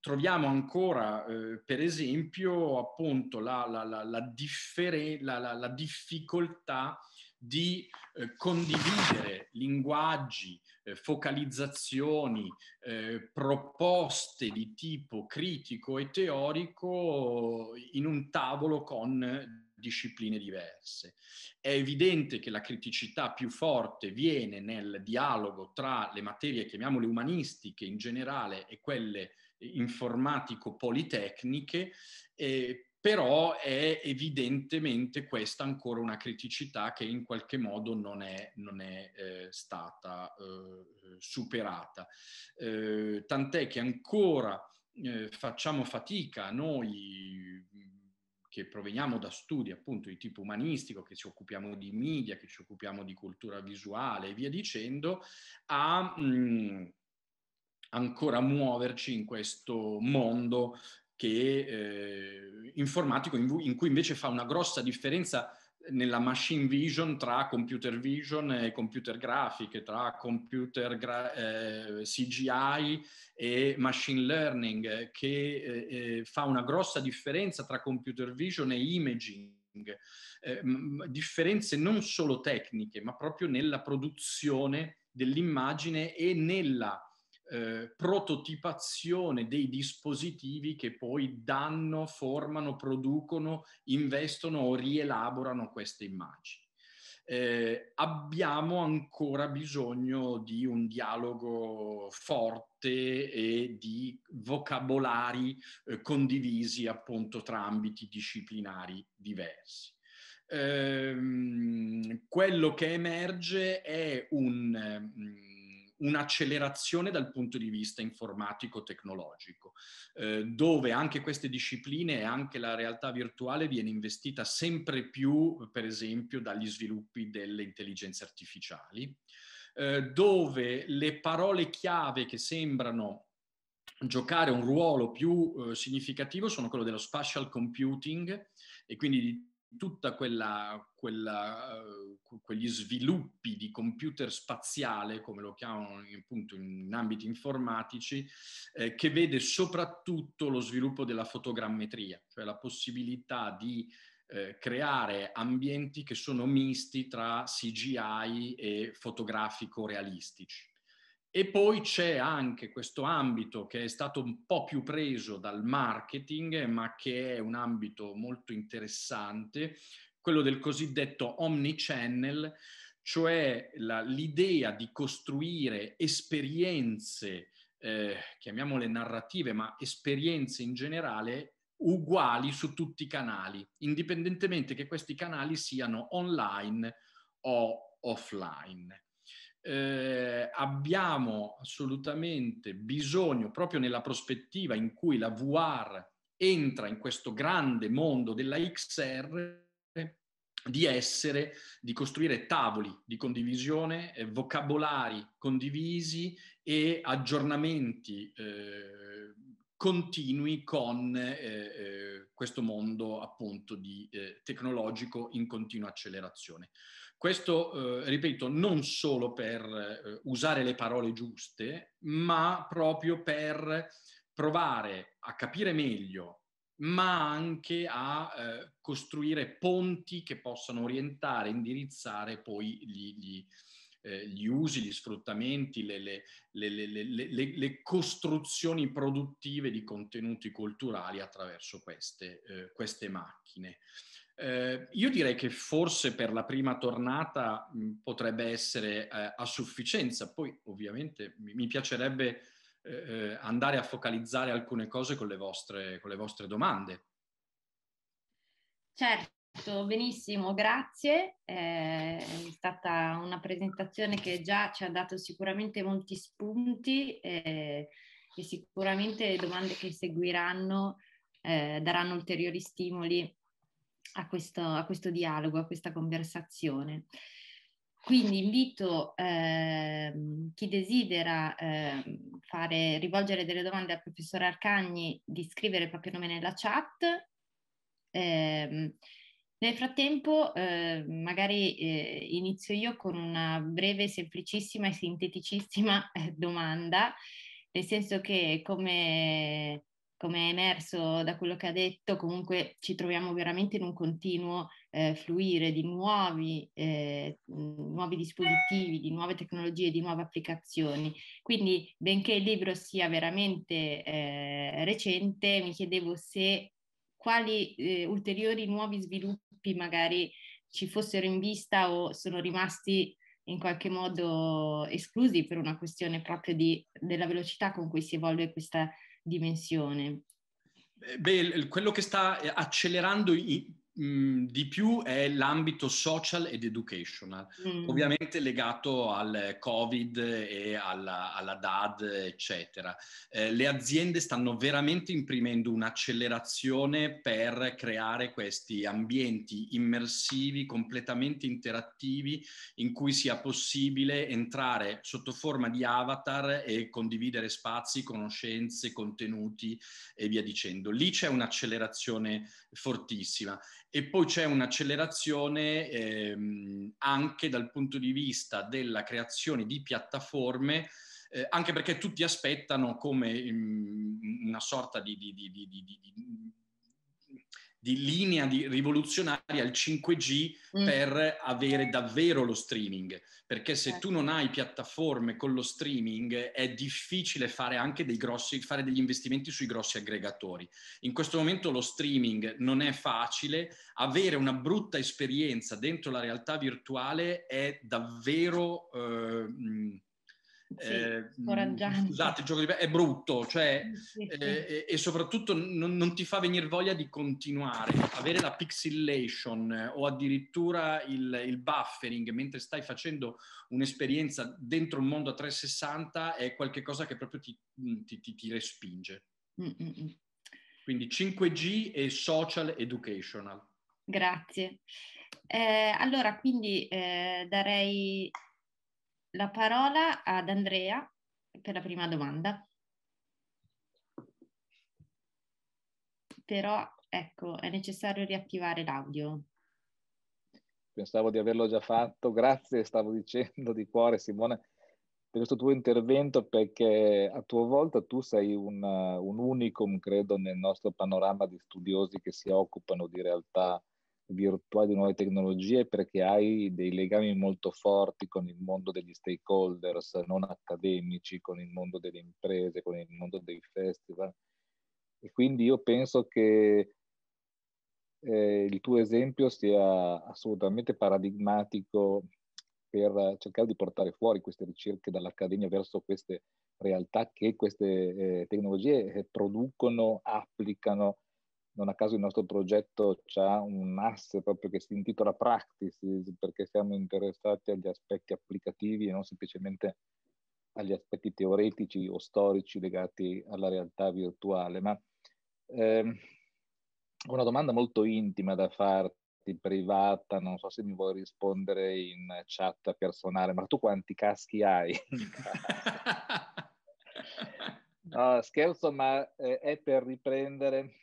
troviamo ancora, eh, per esempio, appunto la, la, la, la differe, difficoltà di eh, condividere linguaggi, eh, focalizzazioni, eh, proposte di tipo critico e teorico in un tavolo con discipline diverse. È evidente che la criticità più forte viene nel dialogo tra le materie, chiamiamole umanistiche in generale, e quelle informatico-politecniche, eh, però è evidentemente questa ancora una criticità che in qualche modo non è, non è eh, stata eh, superata. Eh, tant'è che ancora eh, facciamo fatica noi che proveniamo da studi appunto di tipo umanistico, che ci occupiamo di media, che ci occupiamo di cultura visuale e via dicendo, a mh, mm, ancora muoverci in questo mondo che, eh, informatico in, in cui invece fa una grossa differenza nella machine vision tra computer vision e computer grafiche, tra computer gra- eh, CGI e machine learning, che eh, eh, fa una grossa differenza tra computer vision e imaging. Eh, differenze non solo tecniche, ma proprio nella produzione dell'immagine e nella eh, prototipazione dei dispositivi che poi danno, formano, producono, investono o rielaborano queste immagini. Eh, abbiamo ancora bisogno di un dialogo forte e di vocabolari eh, condivisi appunto tra ambiti disciplinari diversi. Eh, quello che emerge è un mm, un'accelerazione dal punto di vista informatico-tecnologico, eh, dove anche queste discipline e anche la realtà virtuale viene investita sempre più, per esempio, dagli sviluppi delle intelligenze artificiali, eh, dove le parole chiave che sembrano giocare un ruolo più eh, significativo sono quello dello spatial computing e quindi di tutta quella, quella, eh, quegli sviluppi di computer spaziale, come lo chiamano appunto in ambiti informatici, eh, che vede soprattutto lo sviluppo della fotogrammetria, cioè la possibilità di eh, creare ambienti che sono misti tra CGI e fotografico realistici. E poi c'è anche questo ambito che è stato un po' più preso dal marketing, ma che è un ambito molto interessante, quello del cosiddetto omnichannel, cioè la, l'idea di costruire esperienze, eh, chiamiamole narrative, ma esperienze in generale uguali su tutti i canali, indipendentemente che questi canali siano online o offline eh, abbiamo assolutamente bisogno, proprio nella prospettiva in cui la VR entra in questo grande mondo della XR, di essere, di costruire tavoli di condivisione, eh, vocabolari condivisi e aggiornamenti eh, continui con eh, eh questo mondo appunto di, eh, tecnologico in continua accelerazione. Questo, eh, ripeto, non solo per eh, usare le parole giuste, ma proprio per provare a capire meglio, ma anche a eh, costruire ponti che possano orientare, indirizzare poi gli, gli, eh, gli usi, gli sfruttamenti, le, le, le, le, costruzioni produttive di contenuti culturali attraverso queste, eh, queste macchine. Eh, io direi che forse per la prima tornata mh, potrebbe essere eh, a sufficienza, poi ovviamente mi, mi piacerebbe eh, eh andare a focalizzare alcune cose con le vostre, con le vostre domande. Certo, benissimo, grazie. Eh, è stata una presentazione che già ci ha dato sicuramente molti spunti eh, e sicuramente le domande che seguiranno daranno ulteriori stimoli a questo, a questo dialogo, a questa conversazione. Quindi invito eh, chi desidera eh, fare, rivolgere delle domande al professor Arcagni di scrivere il proprio nome nella chat. Eh, nel frattempo ehm, magari eh, inizio io con una breve, semplicissima e sinteticissima domanda, nel senso che come come è emerso da quello che ha detto, comunque ci troviamo veramente in un continuo eh, fluire di nuovi, eh, nuovi, dispositivi, di nuove tecnologie, di nuove applicazioni. Quindi, benché il libro sia veramente eh, recente, mi chiedevo se quali eh, ulteriori nuovi sviluppi magari ci fossero in vista o sono rimasti in qualche modo esclusi per una questione proprio di, della velocità con cui si evolve questa dimensione? Eh, beh, quello che sta eh, accelerando i, Mhmm, di più è l'ambito social ed educational, mm. ovviamente legato al Covid e alla, alla DAD, eccetera. Eh, le aziende stanno veramente imprimendo un'accelerazione per creare questi ambienti immersivi, completamente interattivi, in cui sia possibile entrare sotto forma di avatar e condividere spazi, conoscenze, contenuti e via dicendo. Lì c'è un'accelerazione fortissima e poi c'è un'accelerazione ehm, anche dal punto di vista della creazione di piattaforme eh, anche perché tutti aspettano come mh, mm, una sorta di, di, di, di di linea di rivoluzionaria al 5G mm. per avere davvero lo streaming, perché se eh. tu non hai piattaforme con lo streaming è difficile fare anche dei grossi, fare degli investimenti sui grossi aggregatori. In questo momento lo streaming non è facile, avere una brutta esperienza dentro la realtà virtuale è davvero... Eh, sì, eh, mm, scusate, il gioco di è brutto, cioè, sì, sì. Eh, eh, e soprattutto non, non, ti fa venire voglia di continuare. Avere la pixelation eh, o addirittura il, il, buffering mentre stai facendo un'esperienza dentro un mondo a 360 è qualcosa che proprio ti, mm, ti, ti, ti respinge. Mm-mm. Quindi 5G e social educational. Grazie. Eh, allora, quindi eh, darei la parola ad Andrea per la prima domanda. Però ecco, è necessario riattivare l'audio. Pensavo di averlo già fatto, grazie, stavo dicendo di cuore Simone per questo tuo intervento perché a tua volta tu sei un, un unicum, credo, nel nostro panorama di studiosi che si occupano di realtà virtuali di nuove tecnologie perché hai dei legami molto forti con il mondo degli stakeholders non accademici, con il mondo delle imprese, con il mondo dei festival. E quindi io penso che eh, il tuo esempio sia assolutamente paradigmatico per cercare di portare fuori queste ricerche dall'accademia verso queste realtà che queste eh, tecnologie eh, producono, applicano non a caso il nostro progetto ha un asse proprio che si intitola Practices, perché siamo interessati agli aspetti applicativi e non semplicemente agli aspetti teoretici o storici legati alla realtà virtuale. Ma ehm, una domanda molto intima da farti, privata, non so se mi vuoi rispondere in chat personale, ma tu quanti caschi hai? no, scherzo, ma eh, è per riprendere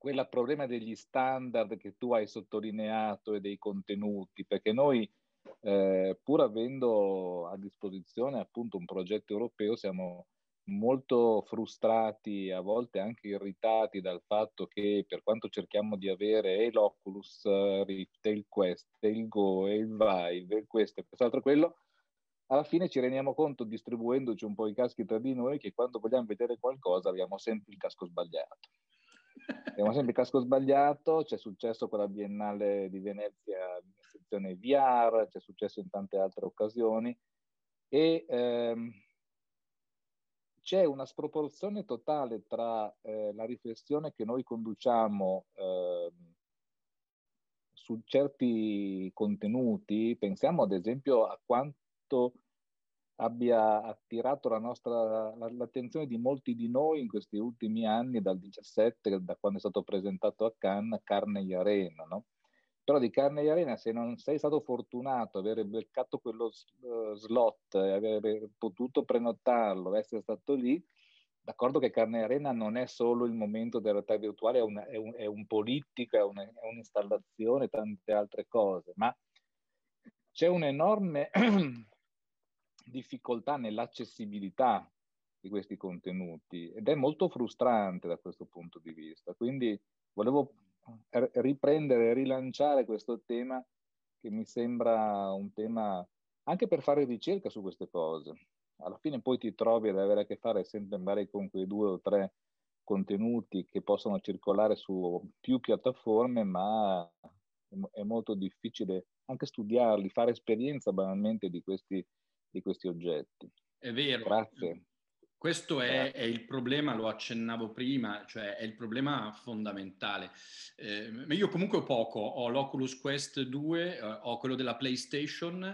quel problema degli standard che tu hai sottolineato e dei contenuti, perché noi eh, pur avendo a disposizione appunto un progetto europeo siamo molto frustrati, a volte anche irritati dal fatto che per quanto cerchiamo di avere e l'Oculus Rift, e il Quest, e il Go, e il Vive, e questo e quest'altro quello, alla fine ci rendiamo conto, distribuendoci un po' i caschi tra di noi, che quando vogliamo vedere qualcosa abbiamo sempre il casco sbagliato. Abbiamo sempre casco sbagliato, c'è successo con la Biennale di Venezia in sezione VR, c'è successo in tante altre occasioni e ehm, c'è una sproporzione totale tra eh, la riflessione che noi conduciamo eh, su certi contenuti, pensiamo ad esempio a quanto abbia attirato la nostra, l'attenzione di molti di noi in questi ultimi anni, dal 17, da quando è stato presentato a Cannes, Carne e Arena. No? Però di Carne e Arena, se non sei stato fortunato avere beccato quello eh, slot e aver potuto prenotarlo, essere stato lì, d'accordo che Carne e Arena non è solo il momento della realtà virtuale, è, una, è, un, è un, politico, è, un, è un'installazione, tante altre cose, ma c'è un enorme difficoltà nell'accessibilità di questi contenuti ed è molto frustrante da questo punto di vista. Quindi volevo riprendere, rilanciare questo tema che mi sembra un tema anche per fare ricerca su queste cose. Alla fine poi ti trovi ad avere a che fare sempre magari con quei due o tre contenuti che possono circolare su più piattaforme, ma è molto difficile anche studiarli, fare esperienza banalmente di questi di questi oggetti. È vero. Grazie. Questo è, è, il problema, lo accennavo prima, cioè è il problema fondamentale. Eh, io comunque ho poco, ho l'Oculus Quest 2, eh, ho quello della PlayStation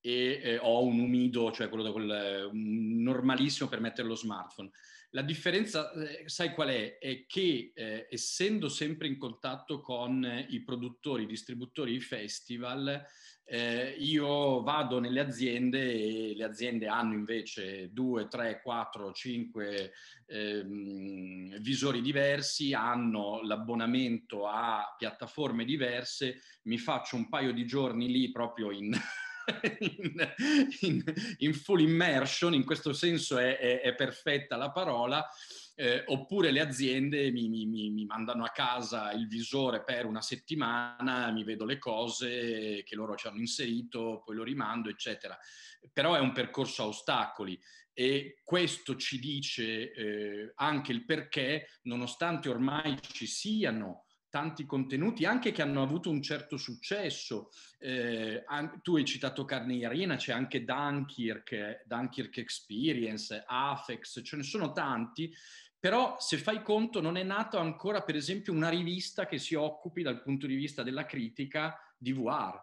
e eh, ho un umido, cioè quello col, eh, normalissimo per mettere lo smartphone. La differenza, eh, sai qual è? È che eh, essendo sempre in contatto con eh, i produttori, i distributori, i festival, eh, io vado nelle aziende e le aziende hanno invece due, tre, quattro, cinque ehm, visori diversi, hanno l'abbonamento a piattaforme diverse, mi faccio un paio di giorni lì proprio in in, in, in, full immersion, in questo senso è, è, è perfetta la parola, eh, oppure le aziende mi, mi, mi, mandano a casa il visore per una settimana, mi vedo le cose che loro ci hanno inserito, poi lo rimando, eccetera. Però è un percorso a ostacoli e questo ci dice eh, anche il perché, nonostante ormai ci siano tanti contenuti anche che hanno avuto un certo successo. Eh, tu hai citato Carne Arena, c'è anche Dunkirk, Dunkirk Experience, Afex, ce ne sono tanti, però se fai conto non è nata ancora per esempio una rivista che si occupi dal punto di vista della critica di VR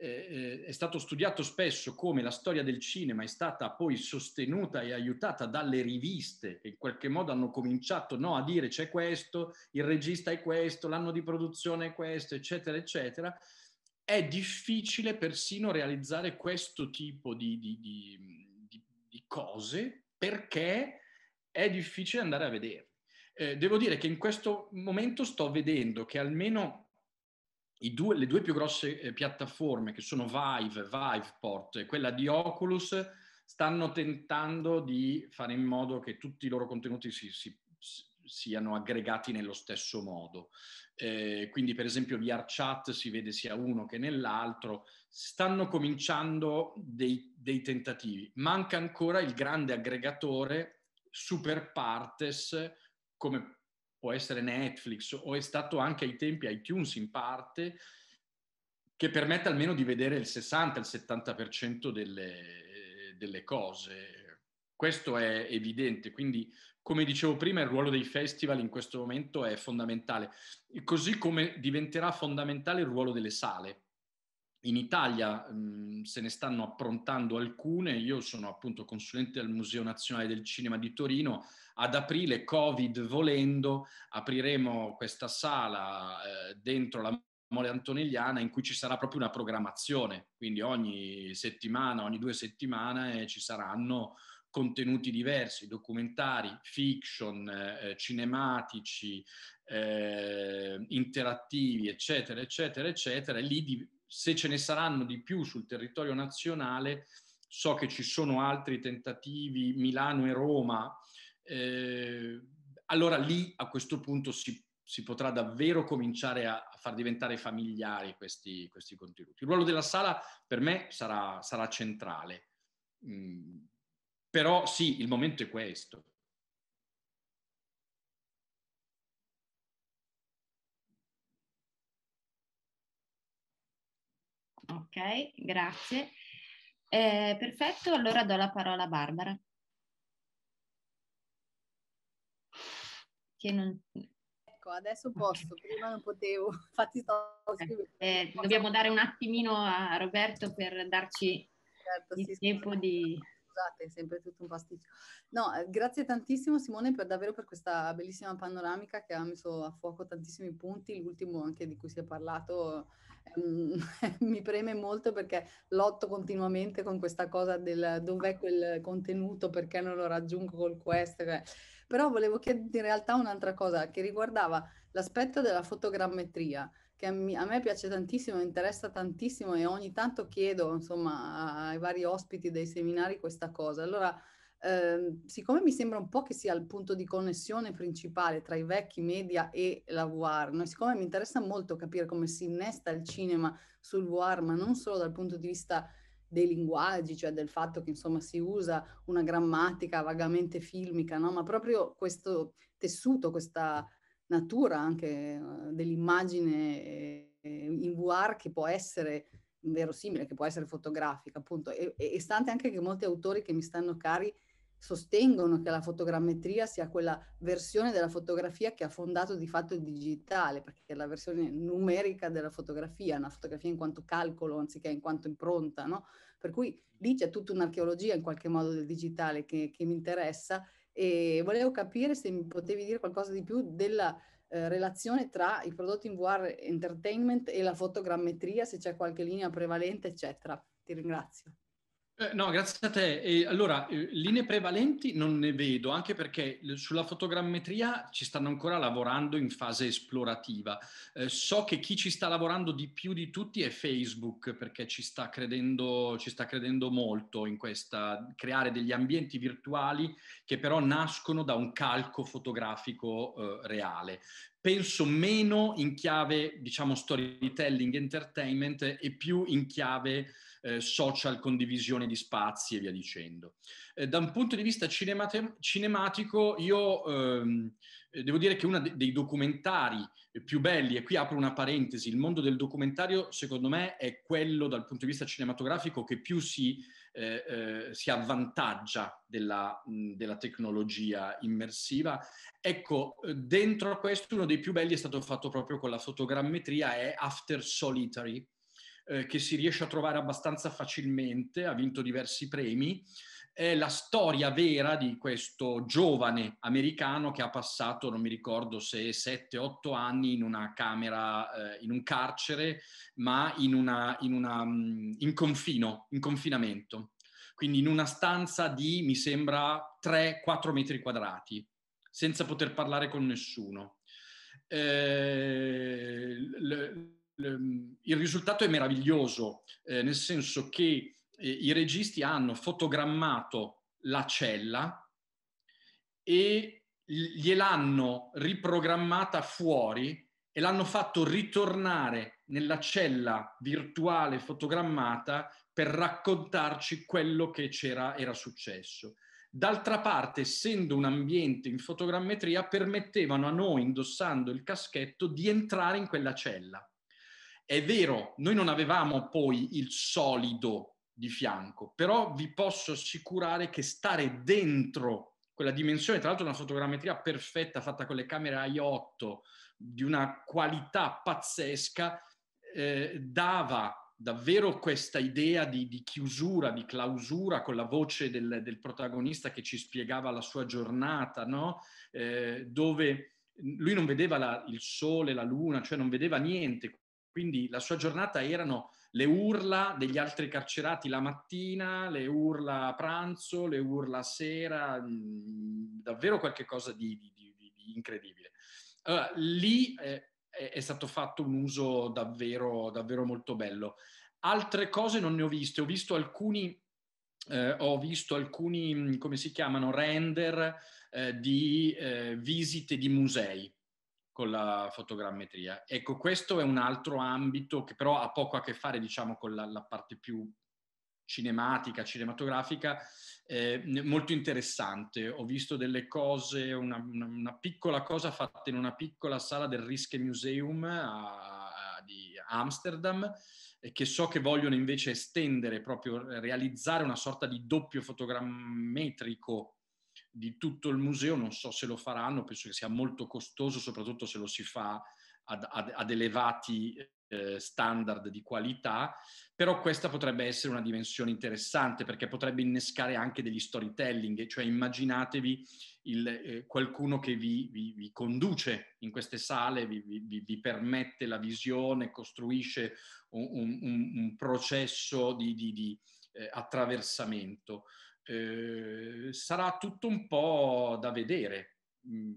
eh, eh, è stato studiato spesso come la storia del cinema è stata poi sostenuta e aiutata dalle riviste che in qualche modo hanno cominciato no, a dire c'è questo, il regista è questo, l'anno di produzione è questo, eccetera, eccetera, è difficile persino realizzare questo tipo di, di, di, di cose perché è difficile andare a vederle. Eh, devo dire che in questo momento sto vedendo che almeno due, le due più grosse eh, piattaforme che sono Vive, Viveport e quella di Oculus stanno tentando di fare in modo che tutti i loro contenuti si, si, siano aggregati nello stesso modo. Eh, quindi per esempio VR chat si vede sia uno che nell'altro, stanno cominciando dei, dei tentativi. Manca ancora il grande aggregatore super partes come o essere Netflix o è stato anche ai tempi iTunes in parte, che permette almeno di vedere il 60-70% delle, delle cose. Questo è evidente, quindi come dicevo prima il ruolo dei festival in questo momento è fondamentale, così come diventerà fondamentale il ruolo delle sale in Italia mh, mm, se ne stanno approntando alcune, io sono appunto consulente al Museo Nazionale del Cinema di Torino, ad aprile, Covid volendo, apriremo questa sala eh, dentro la Mole Antonelliana in cui ci sarà proprio una programmazione, quindi ogni settimana, ogni due settimane eh, ci saranno contenuti diversi, documentari, fiction, eh, cinematici, eh, interattivi, eccetera, eccetera, eccetera, E lì di, se ce ne saranno di più sul territorio nazionale, so che ci sono altri tentativi, Milano e Roma, eh, allora lì a questo punto si, si potrà davvero cominciare a, a far diventare familiari questi, questi, contenuti. Il ruolo della sala per me sarà, sarà centrale, mm, però sì, il momento è questo. Ok, grazie. Eh, perfetto, allora do la parola a Barbara. Non... Ecco, adesso posso, okay. prima non potevo, infatti stavo scrivendo. Eh, dobbiamo dare un attimino a Roberto per darci certo, il sì, tempo sì. di scusate, è sempre tutto un pasticcio. No, eh, grazie tantissimo Simone per davvero per questa bellissima panoramica che ha messo a fuoco tantissimi punti, l'ultimo anche di cui si è parlato ehm, mi preme molto perché lotto continuamente con questa cosa del dov'è quel contenuto, perché non lo raggiungo col quest, cioè. però volevo chiedere in realtà un'altra cosa che riguardava l'aspetto della fotogrammetria che a, me piace tantissimo, interessa tantissimo e ogni tanto chiedo insomma, ai vari ospiti dei seminari questa cosa. Allora, eh, siccome mi sembra un po' che sia il punto di connessione principale tra i vecchi media e la VR, no? siccome mi interessa molto capire come si innesta il cinema sul VR, ma non solo dal punto di vista dei linguaggi, cioè del fatto che insomma si usa una grammatica vagamente filmica, no? ma proprio questo tessuto, questa natura anche eh, dell'immagine eh, in VR che può essere verosimile, che può essere fotografica, appunto. E, e stante anche che molti autori che mi stanno cari sostengono che la fotogrammetria sia quella versione della fotografia che ha fondato di fatto il digitale, perché è la versione numerica della fotografia, una fotografia in quanto calcolo anziché in quanto impronta, no? Per cui lì c'è tutta un'archeologia in qualche modo del digitale che, che mi interessa e volevo capire se mi potevi dire qualcosa di più della eh, relazione tra i prodotti in VR entertainment e la fotogrammetria, se c'è qualche linea prevalente, eccetera. Ti ringrazio. Eh, no, grazie a te. E allora, eh, linee prevalenti non ne vedo, anche perché eh, sulla fotogrammetria ci stanno ancora lavorando in fase esplorativa. Eh, so che chi ci sta lavorando di più di tutti è Facebook, perché ci sta credendo, ci sta credendo molto in questa, creare degli ambienti virtuali che però nascono da un calco fotografico reale penso meno in chiave, diciamo, storytelling, entertainment e più in chiave eh, social, condivisione di spazi e via dicendo. Eh, da un punto di vista cinemate- cinematico, io ehm, eh, devo dire che uno de- dei documentari più belli, e qui apro una parentesi, il mondo del documentario secondo me è quello dal punto di vista cinematografico che più si eh, eh, si avvantaggia della, mh, della, tecnologia immersiva. Ecco, eh, dentro a questo uno dei più belli è stato fatto proprio con la fotogrammetria, è After Solitary, eh, che si riesce a trovare abbastanza facilmente, ha vinto diversi premi è la storia vera di questo giovane americano che ha passato, non mi ricordo se 7-8 anni in una camera, eh, in un carcere, ma in, una, in, una, mm, in confino, in confinamento. Quindi in una stanza di, mi sembra, 3-4 metri quadrati, senza poter parlare con nessuno. Eh, l- il risultato è meraviglioso, eh, nel senso che i registi hanno fotogrammato la cella e gliel'hanno riprogrammata fuori e l'hanno fatto ritornare nella cella virtuale fotogrammata per raccontarci quello che c'era, era successo. D'altra parte, essendo un ambiente in fotogrammetria, permettevano a noi, indossando il caschetto, di entrare in quella cella. È vero, noi non avevamo poi il solido di fianco, però vi posso assicurare che stare dentro quella dimensione, tra l'altro una fotogrammetria perfetta fatta con le camere i8 di una qualità pazzesca, eh, dava davvero questa idea di, di, chiusura, di clausura con la voce del, del, protagonista che ci spiegava la sua giornata, no? eh, dove lui non vedeva la, il sole, la luna, cioè non vedeva niente, quindi la sua giornata erano le urla degli altri carcerati la mattina, le urla a pranzo, le urla a sera, mh, mm, davvero qualcosa di, di, di, di incredibile. Allora, lì eh, è, è, stato fatto un uso davvero, davvero molto bello. Altre cose non ne ho viste, ho visto alcuni eh, ho visto alcuni, mm, come si chiamano, render eh, di eh, visite di musei con la fotogrammetria. Ecco, questo è un altro ambito che però ha poco a che fare, diciamo, con la, la parte più cinematica, cinematografica, eh, molto interessante. Ho visto delle cose, una, una, piccola cosa fatta in una piccola sala del Riske Museum a, a, di Amsterdam, eh, che so che vogliono invece estendere, proprio realizzare una sorta di doppio fotogrammetrico di tutto il museo, non so se lo faranno, penso che sia molto costoso, soprattutto se lo si fa ad, ad, ad elevati eh, standard di qualità, però questa potrebbe essere una dimensione interessante perché potrebbe innescare anche degli storytelling, cioè immaginatevi il, eh, qualcuno che vi, vi, vi, conduce in queste sale, vi, vi permette la visione, costruisce un, un, un processo di, di, di eh, attraversamento. Eh, sarà tutto un po' da vedere. Mm.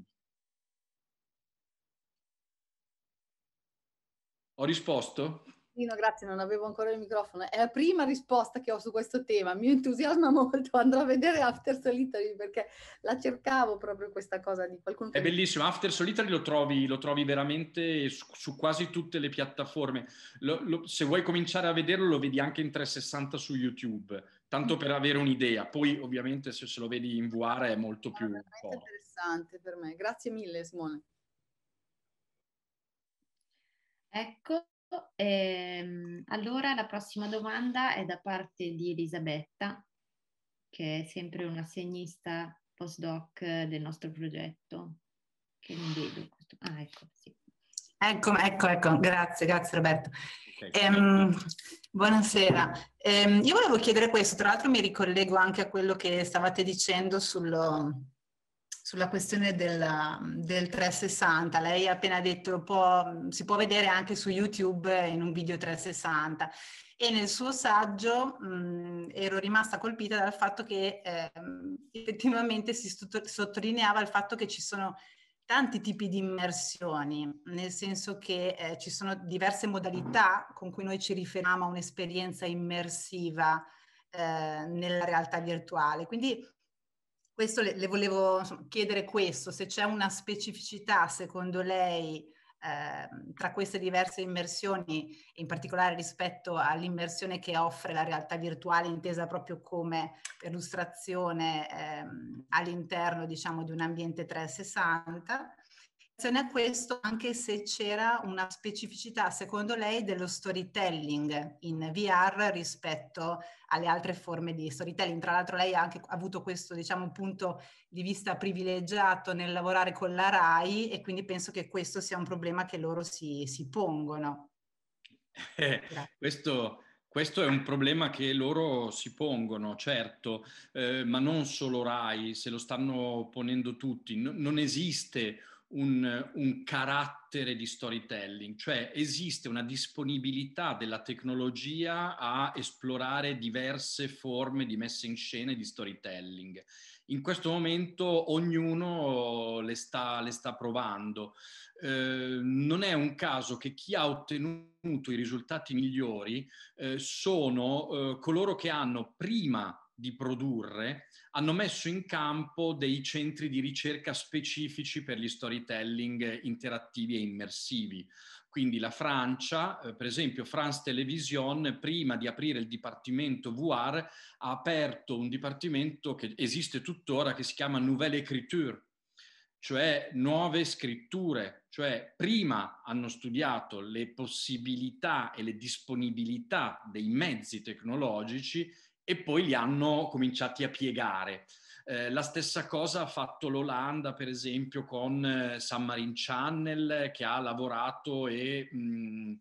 Ho risposto? Nino, grazie, non avevo ancora il microfono. È la prima risposta che ho su questo tema. Mi entusiasma molto. Andrò a vedere After Solitary perché la cercavo proprio questa cosa di qualcuno. Che... È bellissimo. After Solitary lo trovi, lo trovi veramente su, su, quasi tutte le piattaforme. Lo, lo, se vuoi cominciare a vederlo, lo vedi anche in 360 su YouTube tanto per avere un'idea. Poi ovviamente se, se lo vedi in VR è molto è più... È interessante per me. Grazie mille Simone. Ecco, ehm, allora la prossima domanda è da parte di Elisabetta, che è sempre una segnista postdoc eh, del nostro progetto, che non vedo. Questo. Ah, ecco, sì. Ecco, ecco, ecco, grazie, grazie Roberto. Okay. Ehm, Buonasera. Eh, io volevo chiedere questo, tra l'altro mi ricollego anche a quello che stavate dicendo sullo, sulla questione della, del 360. Lei ha appena detto può, si può vedere anche su YouTube in un video 360 e nel suo saggio mh, ero rimasta colpita dal fatto che eh, effettivamente si sottolineava il fatto che ci sono tanti tipi di immersioni, nel senso che eh, ci sono diverse modalità con cui noi ci riferiamo a un'esperienza immersiva eh, nella realtà virtuale. Quindi questo le, le volevo insomma, chiedere questo, se c'è una specificità secondo lei Ehm, tra queste diverse immersioni, in particolare rispetto all'immersione che offre la realtà virtuale intesa proprio come illustrazione ehm, all'interno diciamo, di un ambiente 360, a questo anche se c'era una specificità, secondo lei, dello storytelling in VR rispetto alle altre forme di storytelling. Tra l'altro lei ha anche avuto questo, diciamo, punto di vista privilegiato nel lavorare con la RAI e quindi penso che questo sia un problema che loro si, si pongono. Eh, questo, questo è un problema che loro si pongono, certo, eh, ma non solo RAI, se lo stanno ponendo tutti. N- non esiste un, un carattere di storytelling, cioè esiste una disponibilità della tecnologia a esplorare diverse forme di messa in scena e di storytelling. In questo momento ognuno le sta, le sta provando. Eh, non è un caso che chi ha ottenuto i risultati migliori eh, sono eh, coloro che hanno prima di produrre, hanno messo in campo dei centri di ricerca specifici per gli storytelling interattivi e immersivi. Quindi la Francia, eh, per esempio France Television, prima di aprire il dipartimento VR, ha aperto un dipartimento che esiste tuttora, che si chiama Nouvelle Écriture, cioè nuove scritture, cioè prima hanno studiato le possibilità e le disponibilità dei mezzi tecnologici e poi li hanno cominciati a piegare. Eh, la stessa cosa ha fatto l'Olanda, per esempio, con eh, San Marin Channel, che ha lavorato e, mh, mm,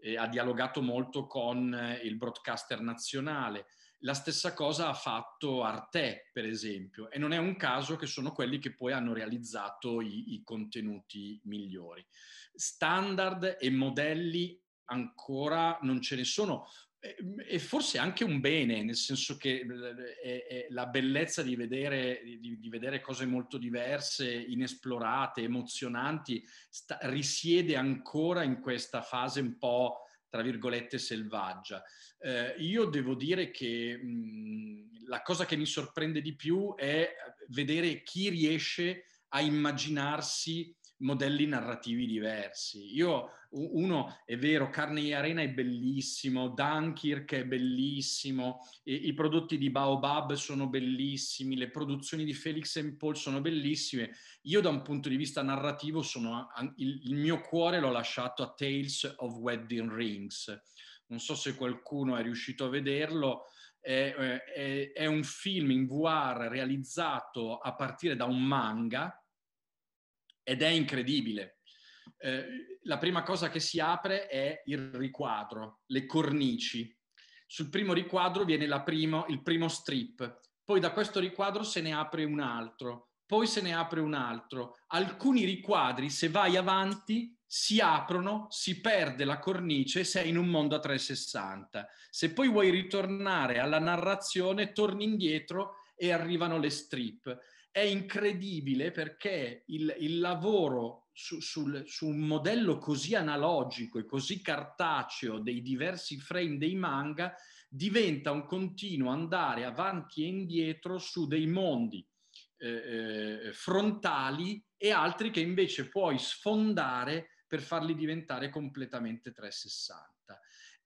e ha dialogato molto con eh, il broadcaster nazionale. La stessa cosa ha fatto Arte, per esempio, e non è un caso che sono quelli che poi hanno realizzato i, i contenuti migliori. Standard e modelli ancora non ce ne sono, Mm, e forse anche un bene, nel senso che è, eh, eh, eh, la bellezza di vedere, di, di vedere cose molto diverse, inesplorate, emozionanti, sta, risiede ancora in questa fase un po' tra virgolette selvaggia. Eh, io devo dire che mh, mm, la cosa che mi sorprende di più è vedere chi riesce a immaginarsi modelli narrativi diversi. Io, uno è vero, Carne Carnegie Arena è bellissimo, Dunkirk è bellissimo, i, i prodotti di Baobab sono bellissimi, le produzioni di Felix and Paul sono bellissime. Io da un punto di vista narrativo sono, il, il mio cuore l'ho lasciato a Tales of Wedding Rings. Non so se qualcuno è riuscito a vederlo, è, eh, è, è, un film in VR realizzato a partire da un manga ed è incredibile. Eh, la prima cosa che si apre è il riquadro, le cornici. Sul primo riquadro viene primo, il primo strip, poi da questo riquadro se ne apre un altro, poi se ne apre un altro. Alcuni riquadri, se vai avanti, si aprono, si perde la cornice, sei in un mondo a 360. Se poi vuoi ritornare alla narrazione, torni indietro e arrivano le strip è incredibile perché il, il lavoro su, sul, su, un modello così analogico e così cartaceo dei diversi frame dei manga diventa un continuo andare avanti e indietro su dei mondi eh, eh frontali e altri che invece puoi sfondare per farli diventare completamente 360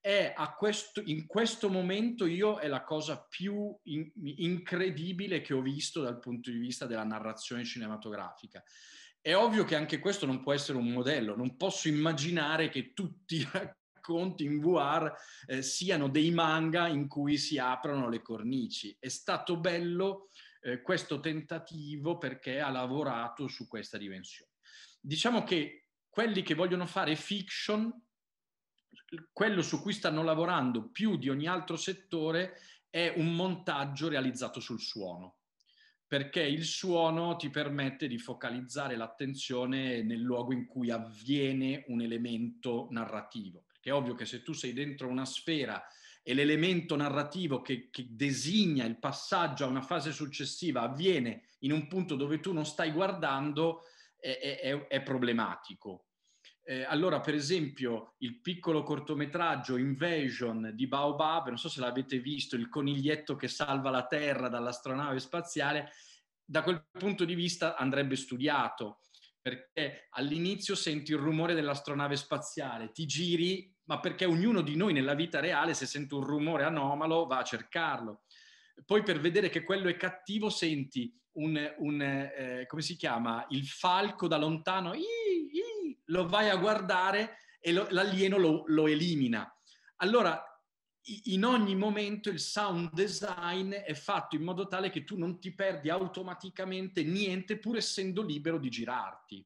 è questo, in questo momento io è la cosa più in, incredibile che ho visto dal punto di vista della narrazione cinematografica. È ovvio che anche questo non può essere un modello, non posso immaginare che tutti i racconti in VR eh, siano dei manga in cui si aprono le cornici. È stato bello eh, questo tentativo perché ha lavorato su questa dimensione. Diciamo che quelli che vogliono fare fiction quello su cui stanno lavorando più di ogni altro settore è un montaggio realizzato sul suono perché il suono ti permette di focalizzare l'attenzione nel luogo in cui avviene un elemento narrativo. Perché è ovvio che se tu sei dentro una sfera e l'elemento narrativo che, che designa il passaggio a una fase successiva avviene in un punto dove tu non stai guardando, è, è, è problematico. Eh, allora, per esempio, il piccolo cortometraggio Invasion di Baobab, non so se l'avete visto, il coniglietto che salva la Terra dall'astronave spaziale, da quel punto di vista andrebbe studiato, perché all'inizio senti il rumore dell'astronave spaziale, ti giri, ma perché ognuno di noi nella vita reale, se sente un rumore anomalo, va a cercarlo. Poi per vedere che quello è cattivo senti un, un eh, come si chiama, il falco da lontano, iii, lo vai a guardare e lo, l'alieno lo, lo elimina. Allora, in ogni momento il sound design è fatto in modo tale che tu non ti perdi automaticamente niente pur essendo libero di girarti.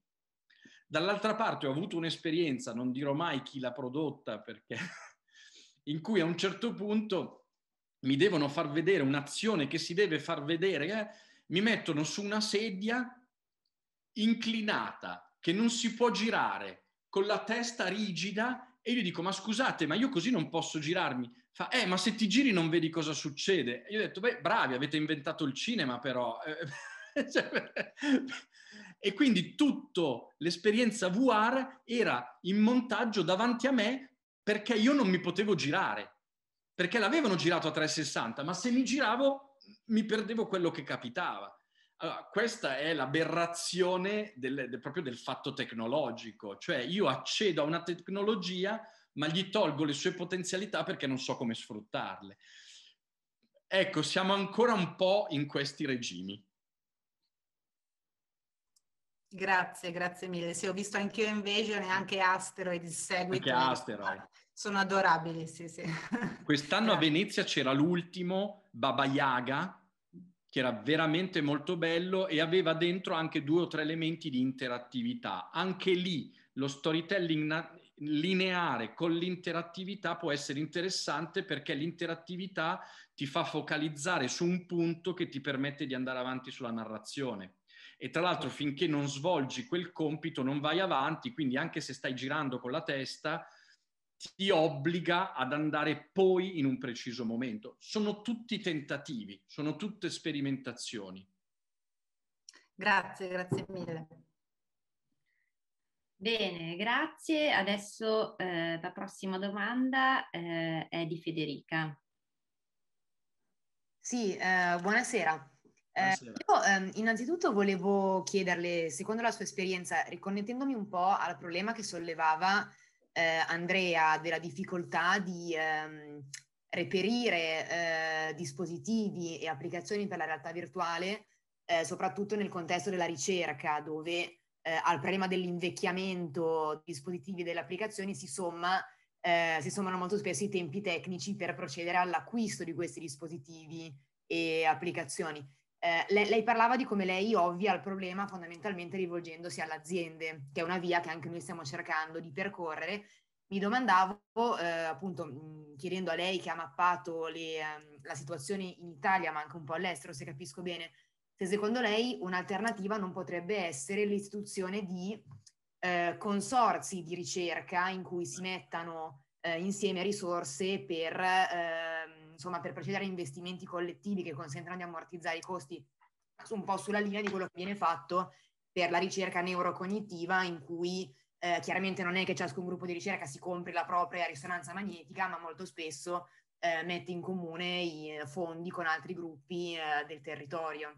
Dall'altra parte ho avuto un'esperienza, non dirò mai chi l'ha prodotta perché in cui a un certo punto mi devono far vedere un'azione che si deve far vedere, eh? mi mettono su una sedia inclinata che non si può girare con la testa rigida e io gli dico ma scusate ma io così non posso girarmi fa eh ma se ti giri non vedi cosa succede e io ho detto beh bravi avete inventato il cinema però cioè, e quindi tutto l'esperienza VR era in montaggio davanti a me perché io non mi potevo girare perché l'avevano girato a 360 ma se mi giravo mi perdevo quello che capitava allora, questa è l'aberrazione del, del, proprio del fatto tecnologico, cioè io accedo a una tecnologia ma gli tolgo le sue potenzialità perché non so come sfruttarle. Ecco, siamo ancora un po' in questi regimi. Grazie, grazie mille. Sì, ho visto anche io Invasion e anche Asteroid, il seguito. Anche Asteroid. Sono adorabili, sì, sì. Quest'anno a Venezia c'era l'ultimo, Baba Yaga, che era veramente molto bello e aveva dentro anche due o tre elementi di interattività. Anche lì lo storytelling na- lineare con l'interattività può essere interessante perché l'interattività ti fa focalizzare su un punto che ti permette di andare avanti sulla narrazione. E tra l'altro finché non svolgi quel compito non vai avanti, quindi anche se stai girando con la testa, ti obbliga ad andare poi in un preciso momento. Sono tutti tentativi, sono tutte sperimentazioni. Grazie, grazie mille. Bene, grazie. Adesso eh, la prossima domanda eh, è di Federica. Sì, eh, buonasera. Eh, io ehm, innanzitutto volevo chiederle, secondo la sua esperienza, riconnettendomi un po' al problema che sollevava eh, Andrea della difficoltà di ehm, reperire eh, dispositivi e applicazioni per la realtà virtuale, eh, soprattutto nel contesto della ricerca, dove eh, al problema dell'invecchiamento dei dispositivi e delle applicazioni si, somma, eh, si sommano molto spesso i tempi tecnici per procedere all'acquisto di questi dispositivi e applicazioni eh, lei, lei, parlava di come lei ovvia il problema fondamentalmente rivolgendosi alle aziende, che è una via che anche noi stiamo cercando di percorrere. Mi domandavo, eh, appunto, chiedendo a lei che ha mappato le, ehm, la situazione in Italia, ma anche un po' all'estero, se capisco bene, se secondo lei un'alternativa non potrebbe essere l'istituzione di eh, consorzi di ricerca in cui si mettano eh, insieme risorse per eh, insomma, per procedere a investimenti collettivi che consentano di ammortizzare i costi un po' sulla linea di quello che viene fatto per la ricerca neurocognitiva in cui eh, chiaramente non è che ciascun gruppo di ricerca si compri la propria risonanza magnetica, ma molto spesso eh, mette in comune i fondi con altri gruppi eh, del territorio.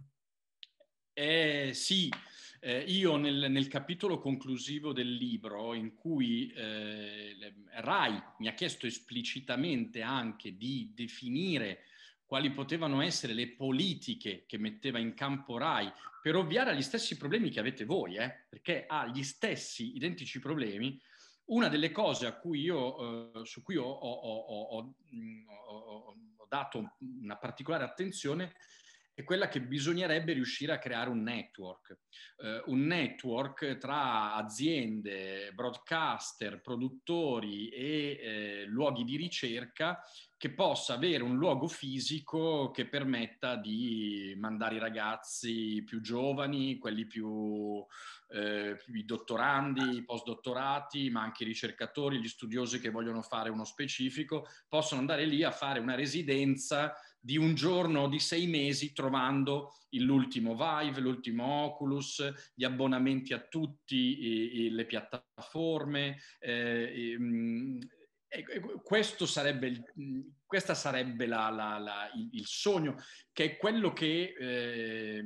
Eh, sì, eh, io nel, nel, capitolo conclusivo del libro in cui eh, Rai mi ha chiesto esplicitamente anche di definire quali potevano essere le politiche che metteva in campo Rai per ovviare agli stessi problemi che avete voi, eh, perché ha gli stessi identici problemi. Una delle cose cui io, eh, su cui ho, mm, ho, ho, ho dato una particolare attenzione è quella che bisognerebbe riuscire a creare un network, eh, un network tra aziende, broadcaster, produttori e eh, luoghi di ricerca che possa avere un luogo fisico che permetta di mandare i ragazzi più giovani, quelli più, eh, i dottorandi, postdottorati, ma anche i ricercatori, gli studiosi che vogliono fare uno specifico, possono andare lì a fare una residenza di un giorno o di sei mesi trovando l'ultimo Vive, l'ultimo Oculus, gli abbonamenti a tutte le piattaforme. Eh, e, mh, mm, Sarebbe, mm, questo sarebbe la, la, la, il, il, sogno, che è quello che eh,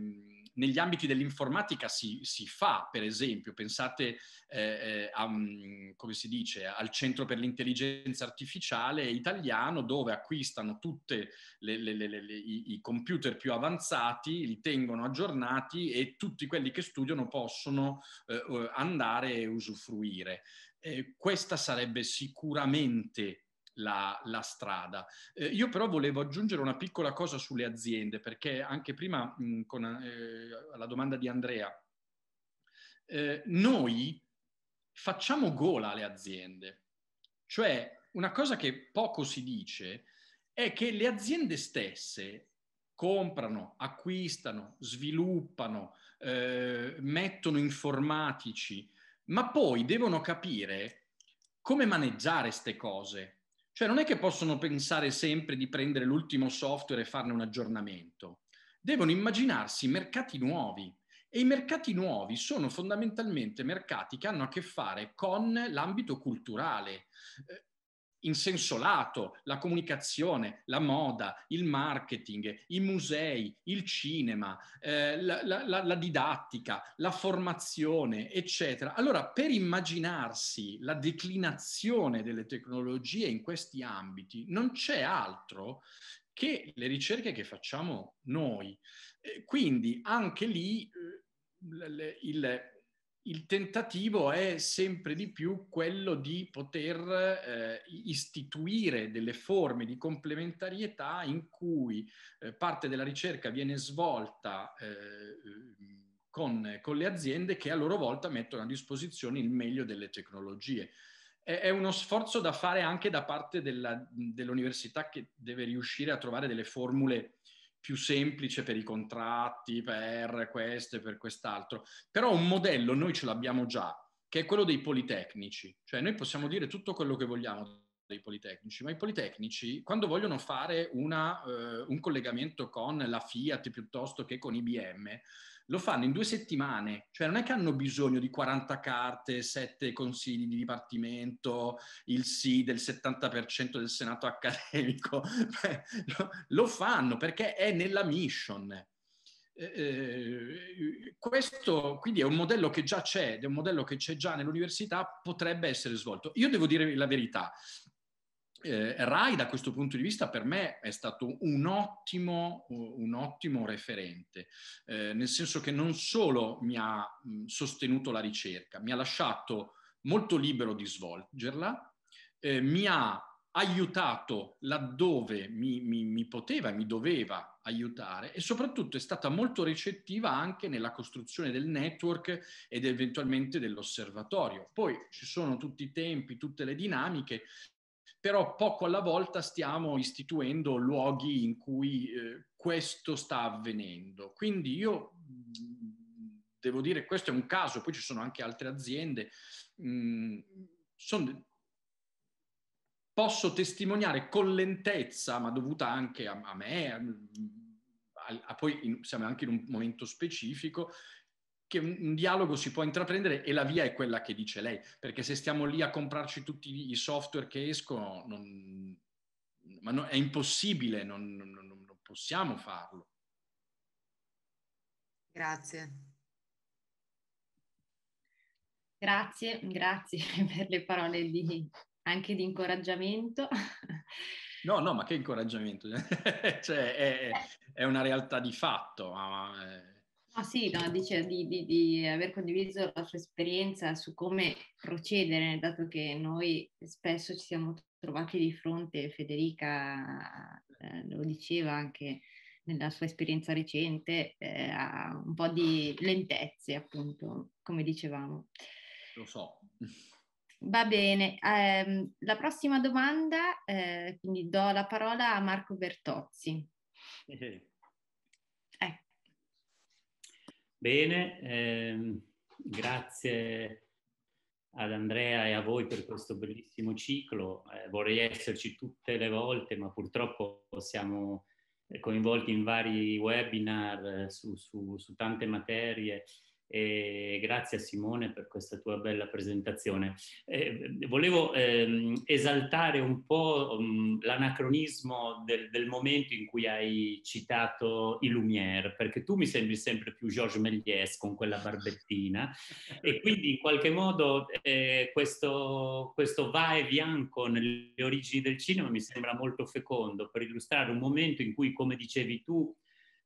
negli ambiti dell'informatica si, si, fa, per esempio, pensate eh, eh a, mm, come si dice, al Centro per l'intelligenza artificiale italiano dove acquistano tutti i, i computer più avanzati, li tengono aggiornati e tutti quelli che studiano possono eh, eh andare e usufruire. Eh, questa sarebbe sicuramente la, la strada. Eh, io però volevo aggiungere una piccola cosa sulle aziende, perché anche prima mh, con eh, la domanda di Andrea, eh, noi facciamo gola alle aziende, cioè una cosa che poco si dice è che le aziende stesse comprano, acquistano, sviluppano, eh, mettono informatici, ma poi devono capire come maneggiare queste cose, cioè non è che possono pensare sempre di prendere l'ultimo software e farne un aggiornamento. Devono immaginarsi mercati nuovi e i mercati nuovi sono fondamentalmente mercati che hanno a che fare con l'ambito culturale. Eh, in senso lato, la comunicazione, la moda, il marketing, i musei, il cinema, eh, la, la, la, didattica, la formazione, eccetera. Allora, per immaginarsi la declinazione delle tecnologie in questi ambiti, non c'è altro che le ricerche che facciamo noi. Eh, quindi anche lì eh, il, il il tentativo è sempre di più quello di poter eh, istituire delle forme di complementarietà in cui eh, parte della ricerca viene svolta eh, eh, con, con, le aziende che a loro volta mettono a disposizione il meglio delle tecnologie. È, è uno sforzo da fare anche da parte della, dell'università che deve riuscire a trovare delle formule più semplice per i contratti, per questo e per quest'altro, però un modello noi ce l'abbiamo già, che è quello dei politecnici, cioè noi possiamo dire tutto quello che vogliamo dei politecnici, ma i politecnici quando vogliono fare una, eh, un collegamento con la Fiat piuttosto che con IBM, lo fanno in due settimane, cioè non è che hanno bisogno di 40 carte, 7 consigli di dipartimento, il sì del 70% del senato accademico, Beh, lo, lo, fanno perché è nella mission. Eh, eh questo quindi è un modello che già c'è, è un modello che c'è già nell'università, potrebbe essere svolto. Io devo dire la verità, eh, Rai da questo punto di vista per me è stato un ottimo, un ottimo referente, eh, nel senso che non solo mi ha mm, sostenuto la ricerca, mi ha lasciato molto libero di svolgerla, eh, mi ha aiutato laddove mi, mi, mi poteva e mi doveva aiutare e soprattutto è stata molto recettiva anche nella costruzione del network ed eventualmente dell'osservatorio. Poi ci sono tutti i tempi, tutte le dinamiche, però poco alla volta stiamo istituendo luoghi in cui eh, questo sta avvenendo. Quindi io mm, devo dire, questo è un caso, poi ci sono anche altre aziende. Mh, mm, sono, posso testimoniare con lentezza, ma dovuta anche a, a me, a, a poi in, siamo anche in un momento specifico, che un dialogo si può intraprendere e la via è quella che dice lei, perché se stiamo lì a comprarci tutti i software che escono, non, no, è impossibile, non, non, non possiamo farlo. Grazie. Grazie, grazie per le parole di, anche di incoraggiamento. No, no, ma che incoraggiamento, cioè, è, è, una realtà di fatto. Ma, è eh, No, ah, sì, no, dice di, di, di, aver condiviso la sua esperienza su come procedere, dato che noi spesso ci siamo trovati di fronte, Federica eh, lo diceva anche nella sua esperienza recente, eh, a un po' di lentezze, appunto, come dicevamo. Lo so. Va bene, eh, la prossima domanda, eh, quindi do la parola a Marco Bertozzi. Eh, Bene, ehm, grazie ad Andrea e a voi per questo bellissimo ciclo. Eh, vorrei esserci tutte le volte, ma purtroppo siamo coinvolti in vari webinar eh, su, su, su tante materie e grazie a Simone per questa tua bella presentazione. Eh, volevo ehm, esaltare un po' um, l'anacronismo del, del, momento in cui hai citato i Lumière, perché tu mi sembri sempre più Georges Méliès con quella barbettina e quindi in qualche modo eh, questo, questo va e vian con le origini del cinema mi sembra molto fecondo per illustrare un momento in cui, come dicevi tu,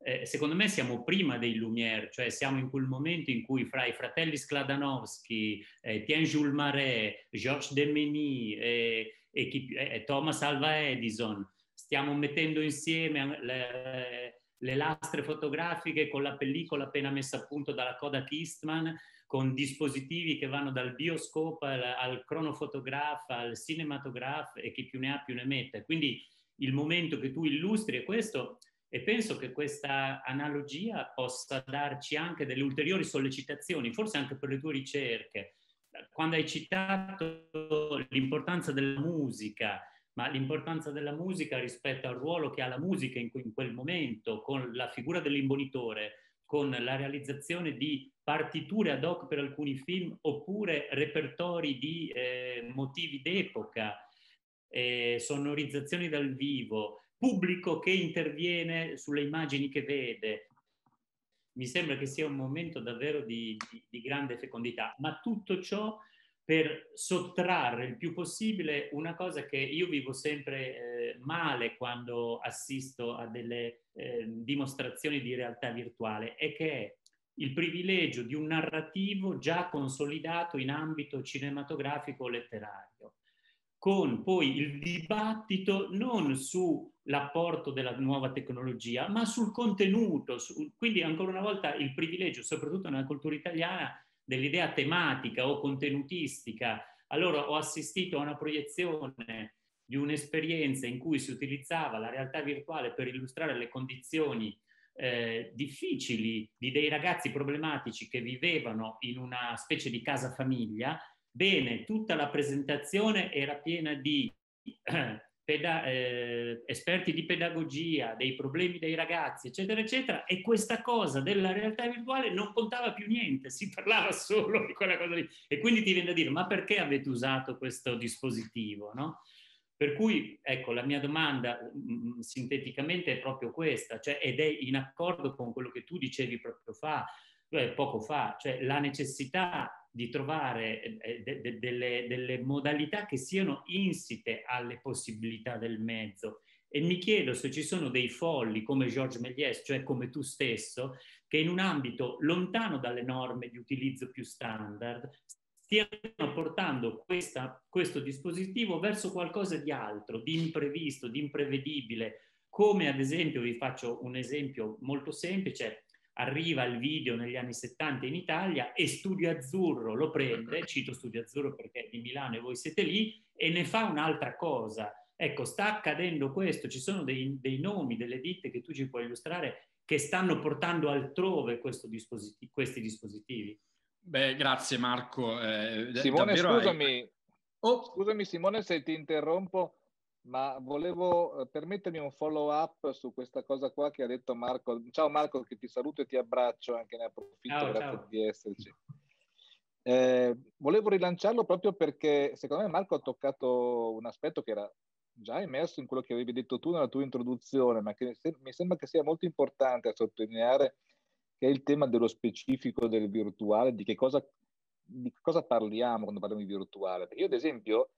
eh, secondo me siamo prima dei Lumière, cioè siamo in quel momento in cui fra i fratelli Skladanowski, eh, Tiens-Jules Marais, Georges Demeny eh, e chi, eh, Thomas Alva Edison, stiamo mettendo insieme eh, le, le, lastre fotografiche con la pellicola appena messa a punto dalla Kodak Eastman, con dispositivi che vanno dal bioscopo al, al cronofotografo, al cinematografo e chi più ne ha più ne mette. Quindi il momento che tu illustri è questo, e penso che questa analogia possa darci anche delle ulteriori sollecitazioni, forse anche per le tue ricerche. Quando hai citato l'importanza della musica, ma l'importanza della musica rispetto al ruolo che ha la musica in, quel momento, con la figura dell'imbonitore, con la realizzazione di partiture ad hoc per alcuni film oppure repertori di eh, motivi d'epoca, eh, sonorizzazioni dal vivo, pubblico che interviene sulle immagini che vede. Mi sembra che sia un momento davvero di, di, di grande fecondità, ma tutto ciò per sottrarre il più possibile una cosa che io vivo sempre eh, male quando assisto a delle eh, dimostrazioni di realtà virtuale, e che è il privilegio di un narrativo già consolidato in ambito cinematografico o letterario, con poi il dibattito non su l'apporto della nuova tecnologia, ma sul contenuto. Su, quindi ancora una volta il privilegio, soprattutto nella cultura italiana, dell'idea tematica o contenutistica. Allora ho assistito a una proiezione di un'esperienza in cui si utilizzava la realtà virtuale per illustrare le condizioni eh, difficili di dei ragazzi problematici che vivevano in una specie di casa famiglia. Bene, tutta la presentazione era piena di eh, peda- eh, esperti di pedagogia, dei problemi dei ragazzi, eccetera, eccetera, e questa cosa della realtà virtuale non contava più niente, si parlava solo di quella cosa lì. E quindi ti viene da dire, ma perché avete usato questo dispositivo? No? Per cui, ecco, la mia domanda mh, mm, mm, sinteticamente è proprio questa, cioè, ed è in accordo con quello che tu dicevi proprio fa, eh, poco fa, cioè la necessità di trovare eh, de, de, delle, delle, modalità che siano insite alle possibilità del mezzo. E mi chiedo se ci sono dei folli come Georges Méliès, cioè come tu stesso, che in un ambito lontano dalle norme di utilizzo più standard stiano portando questa, questo dispositivo verso qualcosa di altro, di imprevisto, di imprevedibile, come ad esempio, vi faccio un esempio molto semplice, arriva il video negli anni 70 in Italia e Studio Azzurro lo prende, cito Studio Azzurro perché è di Milano e voi siete lì, e ne fa un'altra cosa. Ecco, sta accadendo questo, ci sono dei, dei nomi, delle ditte che tu ci puoi illustrare che stanno portando altrove dispositivi, questi dispositivi. Beh, grazie Marco. Eh, Simone, scusami, hai... oh. scusami Simone se ti interrompo ma volevo eh, permettermi un follow up su questa cosa qua che ha detto Marco. Ciao Marco, che ti saluto e ti abbraccio, anche ne approfitto, ciao, grazie ciao. di esserci. Eh, volevo rilanciarlo proprio perché secondo me Marco ha toccato un aspetto che era già emerso in quello che avevi detto tu nella tua introduzione, ma che mi sembra che sia molto importante a sottolineare che è il tema dello specifico del virtuale, di che cosa, di cosa parliamo quando parliamo di virtuale. Perché io ad esempio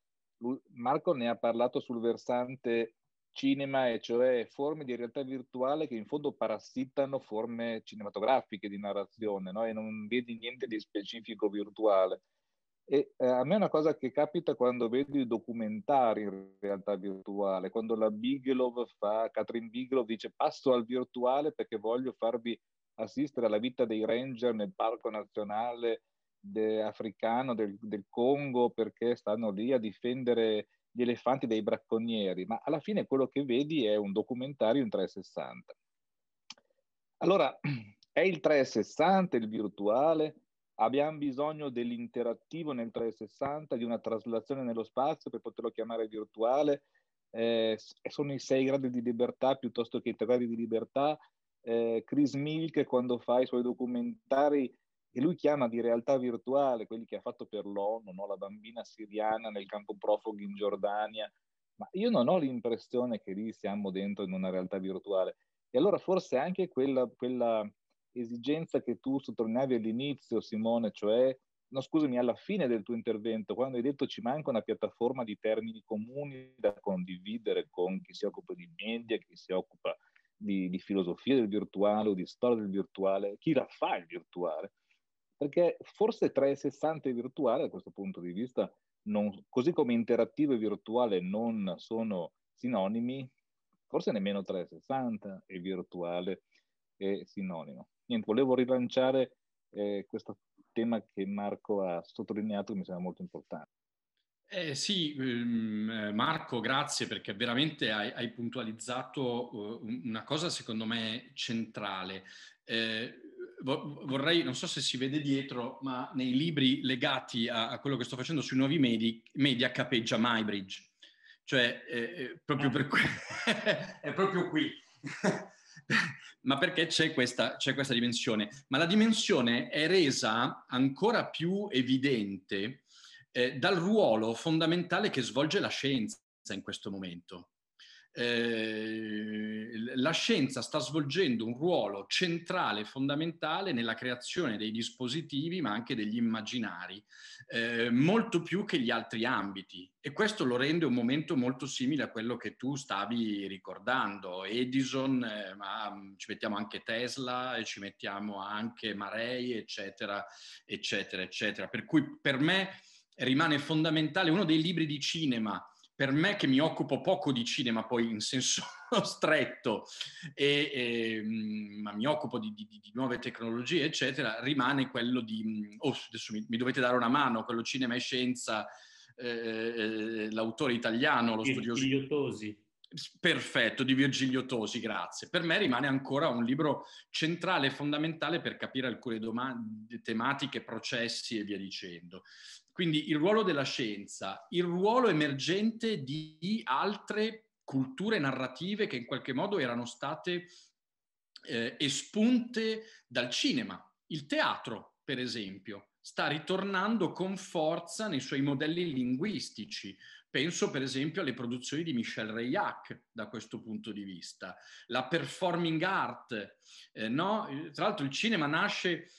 Marco ne ha parlato sul versante cinema, e cioè forme di realtà virtuale che in fondo parassitano forme cinematografiche di narrazione no? e non vedi niente di specifico virtuale. E eh, a me è una cosa che capita quando vedo i documentari in realtà virtuale, quando la Bigelow fa, Catherine Bigelow dice passo al virtuale perché voglio farvi assistere alla vita dei ranger nel parco nazionale de, africano del, del, Congo perché stanno lì a difendere gli elefanti dai bracconieri, ma alla fine quello che vedi è un documentario in 360. Allora, è il 360 il virtuale? Abbiamo bisogno dell'interattivo nel 360, di una traslazione nello spazio per poterlo chiamare virtuale? Eh, sono i sei gradi di libertà piuttosto che i tre gradi di libertà? Eh, Chris Milk, quando fa i suoi documentari, e lui chiama di realtà virtuale quelli che ha fatto per l'ONU, no? la bambina siriana nel campo profughi in Giordania, ma io non ho l'impressione che lì siamo dentro in una realtà virtuale. E allora forse anche quella, quella esigenza che tu sottolineavi all'inizio, Simone, cioè, no scusami, alla fine del tuo intervento, quando hai detto ci manca una piattaforma di termini comuni da condividere con chi si occupa di media, chi si occupa di, di filosofia del virtuale o di storia del virtuale, chi la fa il virtuale perché forse 360 e virtuale da questo punto di vista, non, così come interattivo e virtuale non sono sinonimi, forse nemmeno 360 e virtuale è sinonimo. Niente, volevo rilanciare eh, questo tema che Marco ha sottolineato che mi sembra molto importante. Eh sì, ehm, eh, Marco, grazie perché veramente hai, hai puntualizzato eh, una cosa secondo me centrale. Eh, vorrei, non so se si vede dietro, ma nei libri legati a, a quello che sto facendo sui nuovi media, media capeggia MyBridge. Cioè, eh, eh, proprio per ah. que- è proprio qui. ma perché c'è questa, c'è questa, dimensione? Ma la dimensione è resa ancora più evidente eh, dal ruolo fondamentale che svolge la scienza in questo momento. Eh, la scienza sta svolgendo un ruolo centrale, fondamentale nella creazione dei dispositivi, ma anche degli immaginari, eh, molto più che gli altri ambiti. E questo lo rende un momento molto simile a quello che tu stavi ricordando. Edison, eh, ma mm, ci mettiamo anche Tesla, e ci mettiamo anche Marei, eccetera, eccetera, eccetera. Per cui per me rimane fondamentale uno dei libri di cinema per me che mi occupo poco di cinema poi in senso stretto, e, e, ehm, ma mi occupo di, di, di, nuove tecnologie, eccetera, rimane quello di, mm, oh, adesso mi, mi dovete dare una mano, quello cinema e scienza, eh, eh l'autore italiano, lo studioso... Virgilio Tosi. Perfetto, di Virgilio Tosi, grazie. Per me rimane ancora un libro centrale e fondamentale per capire alcune domande, tematiche, processi e via dicendo. Quindi il ruolo della scienza, il ruolo emergente di altre culture narrative che in qualche modo erano state eh, espunte dal cinema. Il teatro, per esempio, sta ritornando con forza nei suoi modelli linguistici. Penso per esempio alle produzioni di Michel Reillac da questo punto di vista, la performing art. Eh, no? Tra l'altro il cinema nasce,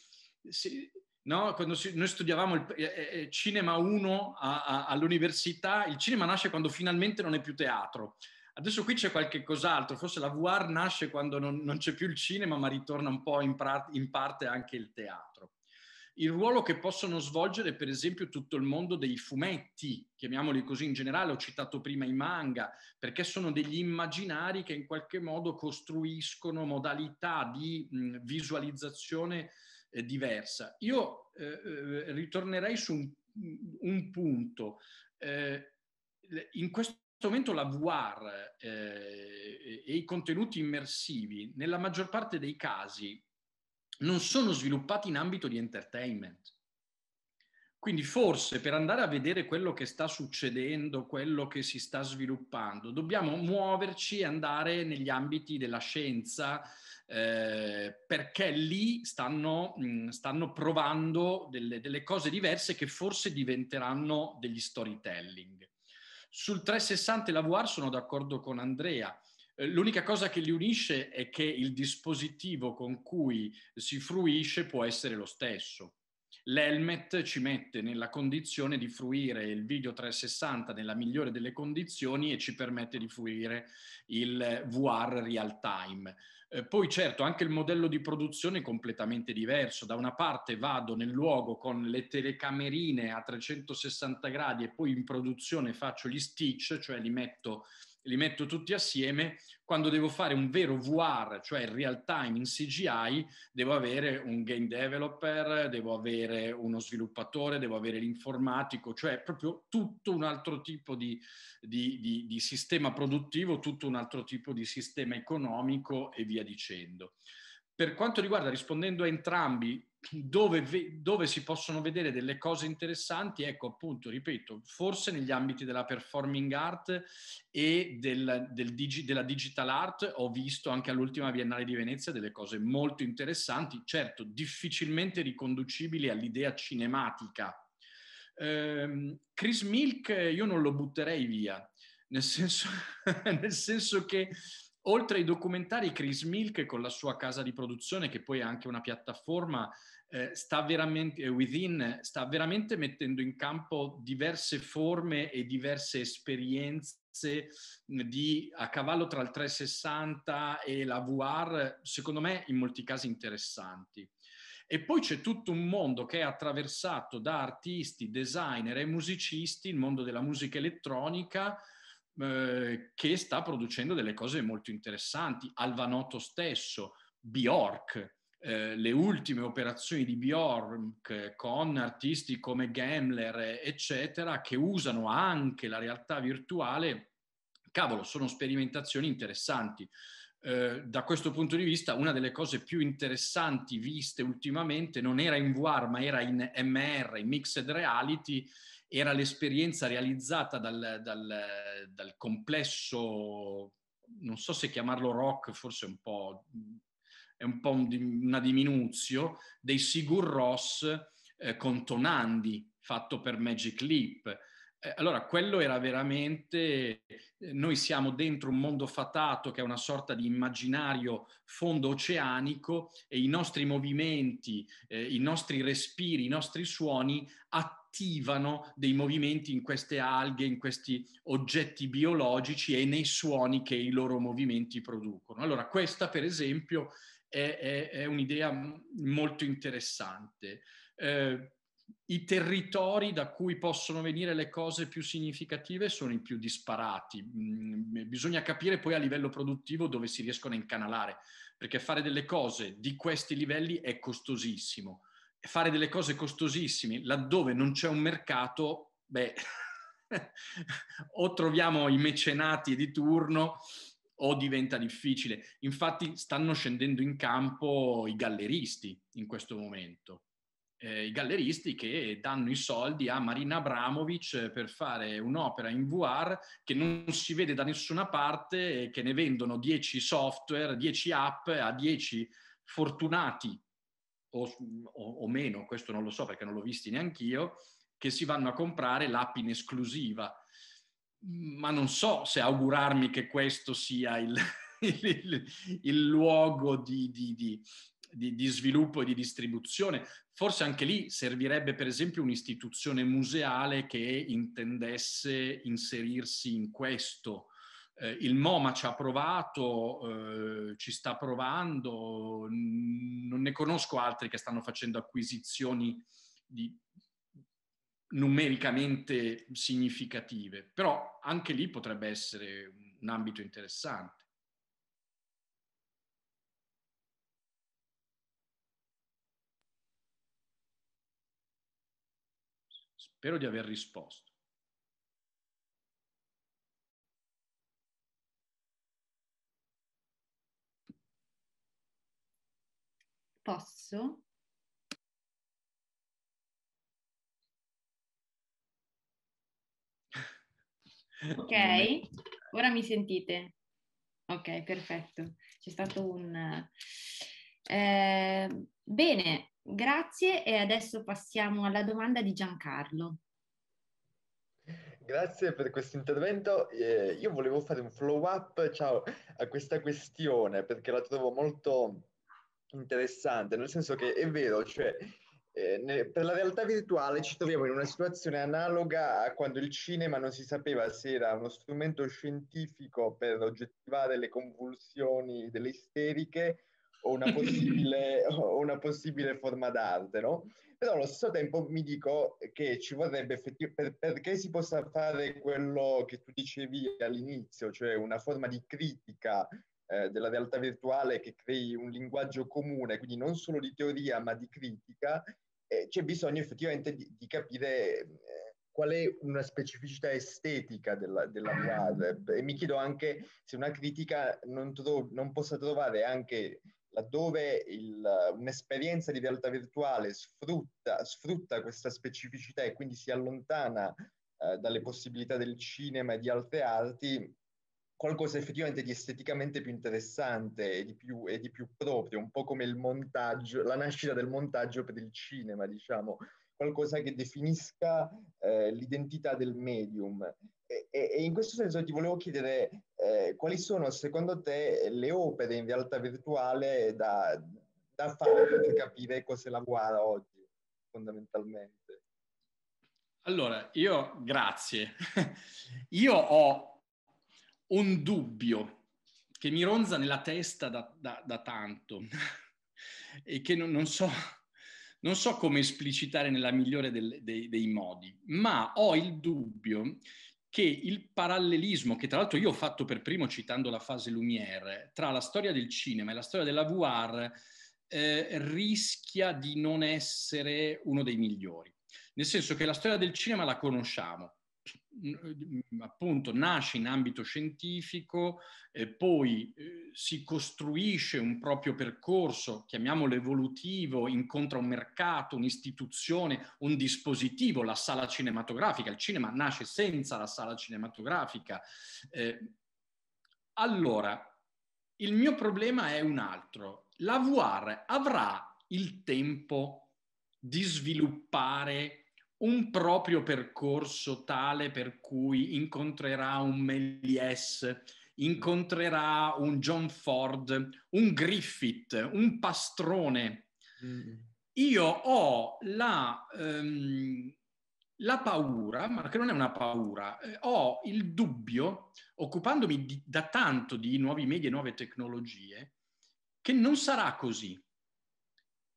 No? Quando si, noi studiavamo il, eh, eh, eh Cinema 1 a, a, all'università, il cinema nasce quando finalmente non è più teatro. Adesso qui c'è qualche cos'altro, forse la VR nasce quando non, non c'è più il cinema, ma ritorna un po' in, pra, in parte anche il teatro il ruolo che possono svolgere per esempio tutto il mondo dei fumetti, chiamiamoli così in generale, ho citato prima i manga, perché sono degli immaginari che in qualche modo costruiscono modalità di visualizzazione eh, diversa. Io eh, eh, ritornerei su un, un punto. Eh, in questo momento la VR e i contenuti immersivi, nella maggior parte dei casi, non sono sviluppati in ambito di entertainment quindi forse per andare a vedere quello che sta succedendo, quello che si sta sviluppando, dobbiamo muoverci e andare negli ambiti della scienza, eh, perché lì stanno, mh, mm, stanno provando delle, delle, cose diverse che forse diventeranno degli storytelling. Sul 360 e la VR sono d'accordo con Andrea. Eh, l'unica cosa che li unisce è che il dispositivo con cui si fruisce può essere lo stesso l'Helmet ci mette nella condizione di fruire il video 360 nella migliore delle condizioni e ci permette di fruire il VR real time. Eh, poi certo anche il modello di produzione è completamente diverso. Da una parte vado nel luogo con le telecamerine a 360 gradi e poi in produzione faccio gli stitch, cioè li metto li metto tutti assieme, quando devo fare un vero VR, cioè in real time in CGI, devo avere un game developer, devo avere uno sviluppatore, devo avere l'informatico, cioè proprio tutto un altro tipo di, di, di, di sistema produttivo, tutto un altro tipo di sistema economico e via dicendo. Per quanto riguarda, rispondendo a entrambi, dove, dove, si possono vedere delle cose interessanti, ecco appunto, ripeto, forse negli ambiti della performing art e del, del digi, della digital art ho visto anche all'ultima Biennale di Venezia delle cose molto interessanti, certo difficilmente riconducibili all'idea cinematica. Ehm, Chris Milk io non lo butterei via, nel senso, nel senso che... Oltre ai documentari, Chris Milk con la sua casa di produzione, che poi è anche una piattaforma, eh, sta, veramente, eh, within, sta veramente mettendo in campo diverse forme e diverse esperienze di, a cavallo tra il 360 e la VR, secondo me in molti casi interessanti. E poi c'è tutto un mondo che è attraversato da artisti, designer e musicisti, il mondo della musica elettronica, eh, che sta producendo delle cose molto interessanti. Alvanotto stesso, Bjork, eh, le ultime operazioni di Bjork con artisti come Gambler, eccetera, che usano anche la realtà virtuale, cavolo, sono sperimentazioni interessanti. Eh, da questo punto di vista, una delle cose più interessanti viste ultimamente non era in VR, ma era in MR, in Mixed Reality, era l'esperienza realizzata dal, dal, dal complesso non so se chiamarlo rock, forse un po' è un po' un, una diminuzio dei Sigur Ross eh, con Tonandi, fatto per Magic Leap. Eh, allora, quello era veramente, eh, noi siamo dentro un mondo fatato che è una sorta di immaginario fondo oceanico e i nostri movimenti, eh, i nostri respiri, i nostri suoni attivano dei movimenti in queste alghe, in questi oggetti biologici e nei suoni che i loro movimenti producono. Allora, questa per esempio è, è, è un'idea molto interessante. Eh, i territori da cui possono venire le cose più significative sono i più disparati. Mm, eh, bisogna capire poi a livello produttivo dove si riescono a incanalare, perché fare delle cose di questi livelli è costosissimo. Fare delle cose costosissime laddove non c'è un mercato, beh, o troviamo i mecenati di turno o diventa difficile. Infatti stanno scendendo in campo i galleristi in questo momento. Eh, I galleristi che danno i soldi a Marina Abramovic eh, per fare un'opera in VR che non si vede da nessuna parte e eh, che ne vendono 10 software, 10 app a 10 fortunati o, o, o meno, questo non lo so perché non l'ho visti neanch'io, che si vanno a comprare l'app in esclusiva ma non so se augurarmi che questo sia il, il, il luogo di, di, di di, di, sviluppo e di distribuzione. Forse anche lì servirebbe per esempio un'istituzione museale che intendesse inserirsi in questo. Eh, il MoMA ci ha provato, eh, ci sta provando, non ne conosco altri che stanno facendo acquisizioni di numericamente significative, però anche lì potrebbe essere un ambito interessante. Spero di aver risposto. Posso? Ok, ora mi sentite. Ok, perfetto. C'è stato un... Eh, bene, grazie e adesso passiamo alla domanda di Giancarlo. Grazie per questo intervento. Eh, io volevo fare un follow up ciao, a questa questione perché la trovo molto interessante, nel senso che è vero, cioè eh, per la realtà virtuale ci troviamo in una situazione analoga a quando il cinema non si sapeva se era uno strumento scientifico per oggettivare le convulsioni delle isteriche o una possibile, o una possibile forma d'arte, no? Però allo stesso tempo mi dico che ci vorrebbe effettivamente, per, perché si possa fare quello che tu dicevi all'inizio, cioè una forma di critica eh, della realtà virtuale che crei un linguaggio comune, quindi non solo di teoria ma di critica, eh, c'è bisogno effettivamente di, di capire eh, qual è una specificità estetica della, della frase e mi chiedo anche se una critica non, tro- non possa trovare anche laddove il, un'esperienza di realtà virtuale sfrutta, sfrutta, questa specificità e quindi si allontana eh, dalle possibilità del cinema e di altre arti, qualcosa effettivamente di esteticamente più interessante e di più, e di più, proprio, un po' come il montaggio, la nascita del montaggio per il cinema, diciamo, qualcosa che definisca eh, l'identità del medium. E, e, e, in questo senso ti volevo chiedere eh, quali sono secondo te le opere in realtà virtuale da, da fare per capire cos'è la guerra oggi, fondamentalmente. Allora, io grazie. io ho un dubbio che mi ronza nella testa da, da, da tanto e che non, non, so, non, so, come esplicitare nella migliore del, dei, dei modi, ma ho il dubbio che il parallelismo, che tra l'altro io ho fatto per primo citando la fase Lumière, tra la storia del cinema e la storia della VR eh, rischia di non essere uno dei migliori. Nel senso che la storia del cinema la conosciamo, appunto nasce in ambito scientifico, eh, poi eh, si costruisce un proprio percorso, chiamiamolo evolutivo, incontra un mercato, un'istituzione, un dispositivo, la sala cinematografica, il cinema nasce senza la sala cinematografica. Eh, allora, il mio problema è un altro. La VR avrà il tempo di sviluppare un proprio percorso tale per cui incontrerà un Méliès, incontrerà un John Ford, un Griffith, un Pastrone. Mm. Io ho la, um, la, paura, ma che non è una paura, eh, ho il dubbio, occupandomi di, da tanto di nuovi media e nuove tecnologie, che non sarà così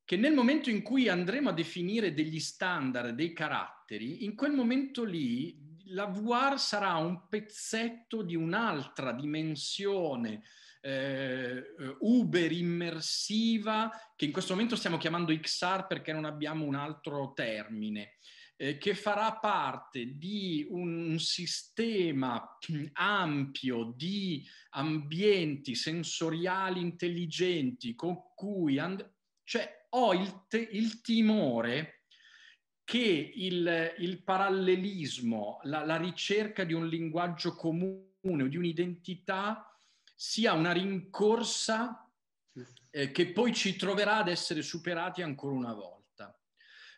che nel momento in cui andremo a definire degli standard, dei caratteri, in quel momento lì la VR sarà un pezzetto di un'altra dimensione eh, uber immersiva che in questo momento stiamo chiamando XR perché non abbiamo un altro termine eh, che farà parte di un sistema ampio di ambienti sensoriali intelligenti con cui and- cioè ho il, te- il timore che il, il parallelismo, la, la, ricerca di un linguaggio comune di un'identità sia una rincorsa mm. eh, che poi ci troverà ad essere superati ancora una volta.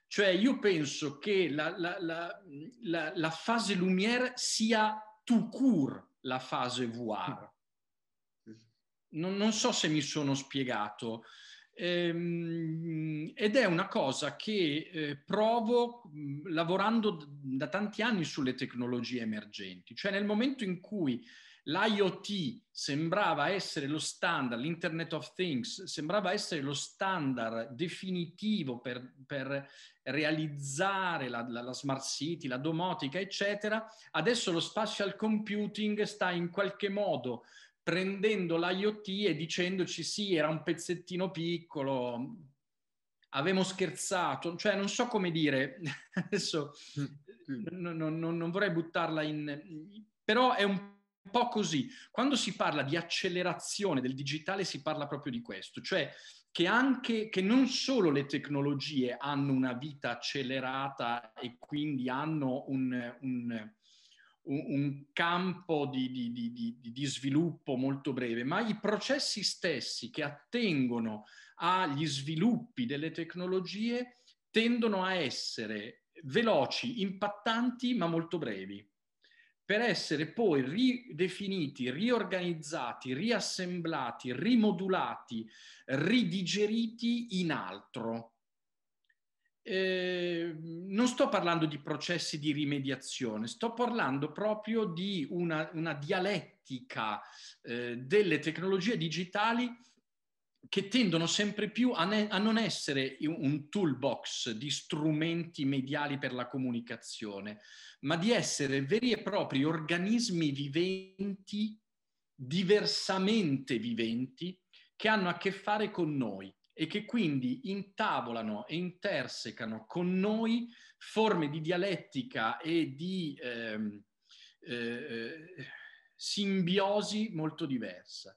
Cioè io penso che la, la, la fase Lumière sia tout court la fase voir. Mm. Non, non so se mi sono spiegato. Ehm, ed è una cosa che eh, provo mhmm, lavorando da tanti anni sulle tecnologie emergenti, cioè nel momento in cui l'IoT sembrava essere lo standard, l'Internet of Things sembrava essere lo standard definitivo per, per realizzare la, la, la smart city, la domotica, eccetera, adesso lo spatial computing sta in qualche modo prendendo l'IoT e dicendoci sì, era un pezzettino piccolo, avevamo scherzato, cioè non so come dire, adesso non, mm. non, non vorrei buttarla in... però è un po' così. Quando si parla di accelerazione del digitale si parla proprio di questo, cioè che, anche, che non solo le tecnologie hanno una vita accelerata e quindi hanno un, un un, un campo di, di, di, di, sviluppo molto breve, ma i processi stessi che attengono agli sviluppi delle tecnologie tendono a essere veloci, impattanti, ma molto brevi, per essere poi ridefiniti, riorganizzati, riassemblati, rimodulati, ridigeriti in altro eh, non sto parlando di processi di rimediazione, sto parlando proprio di una, una dialettica eh, delle tecnologie digitali che tendono sempre più a, ne- a, non essere un toolbox di strumenti mediali per la comunicazione, ma di essere veri e propri organismi viventi, diversamente viventi, che hanno a che fare con noi e che quindi intavolano e intersecano con noi forme di dialettica e di eh, eh, simbiosi molto diversa.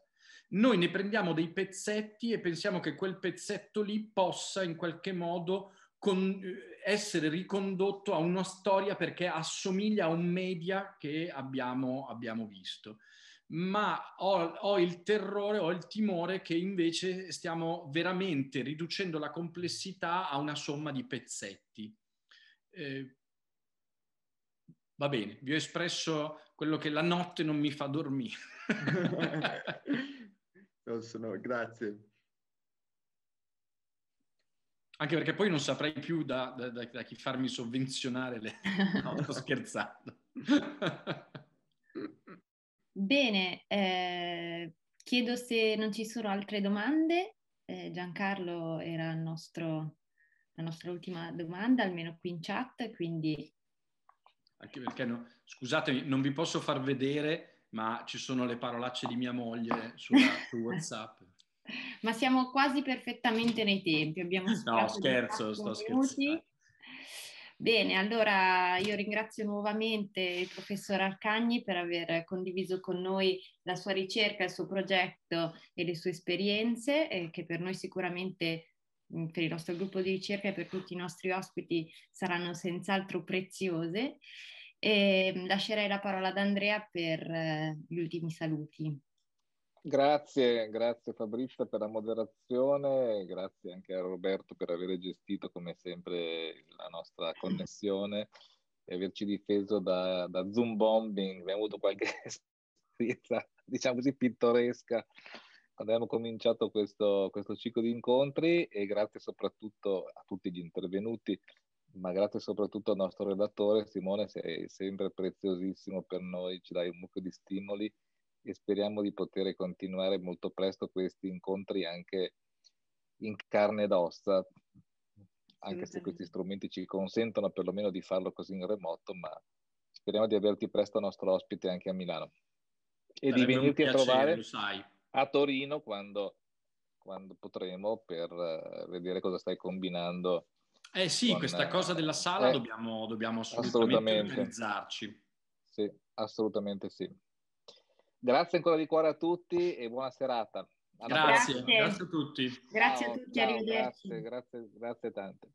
Noi ne prendiamo dei pezzetti e pensiamo che quel pezzetto lì possa in qualche modo con, eh, essere ricondotto a una storia perché assomiglia a un media che abbiamo, abbiamo visto ma ho, ho, il terrore, ho il timore che invece stiamo veramente riducendo la complessità a una somma di pezzetti. Eh, va bene, vi ho espresso quello che la notte non mi fa dormire. sono, grazie. Anche perché poi non saprei più da, da, da, da chi farmi sovvenzionare le... No, sto scherzando. Bene, eh, chiedo se non ci sono altre domande. Eh, Giancarlo era il nostro, la nostra ultima domanda, almeno qui in chat, quindi... Anche perché, no, scusatemi, non vi posso far vedere, ma ci sono le parolacce di mia moglie sulla, su WhatsApp. ma siamo quasi perfettamente nei tempi, abbiamo... No, scherzo, sto scherzando. Bene, allora io ringrazio nuovamente il professor Arcagni per aver condiviso con noi la sua ricerca, il suo progetto e le sue esperienze, eh, che per noi sicuramente mm, per il nostro gruppo di ricerca e per tutti i nostri ospiti saranno senz'altro preziose. E ehm, lascerei la parola ad Andrea per eh, gli ultimi saluti. Grazie, grazie Fabrizio per la moderazione, grazie anche a Roberto per aver gestito come sempre la nostra connessione e averci difeso da, da Zoom bombing. Abbiamo avuto qualche esperienza, diciamo così, pittoresca quando abbiamo cominciato questo, questo ciclo di incontri e grazie soprattutto a tutti gli intervenuti, ma grazie soprattutto al nostro redattore Simone, sei sempre preziosissimo per noi, ci dai un mucchio di stimoli e speriamo di poter continuare molto presto questi incontri anche in carne ed ossa, anche se questi strumenti ci consentono perlomeno di farlo così in remoto, ma speriamo di averti presto nostro ospite anche a Milano e di venirti piacere, a trovare a Torino quando, quando potremo per eh, vedere cosa stai combinando. Eh sì, con, questa eh, cosa della sala eh, dobbiamo, dobbiamo assolutamente, assolutamente organizzarci. Sì, assolutamente sì. Grazie ancora di cuore a tutti e buona serata. Grazie. grazie. a tutti. Grazie ciao, a tutti, ciao, arrivederci. Grazie, grazie, grazie tante.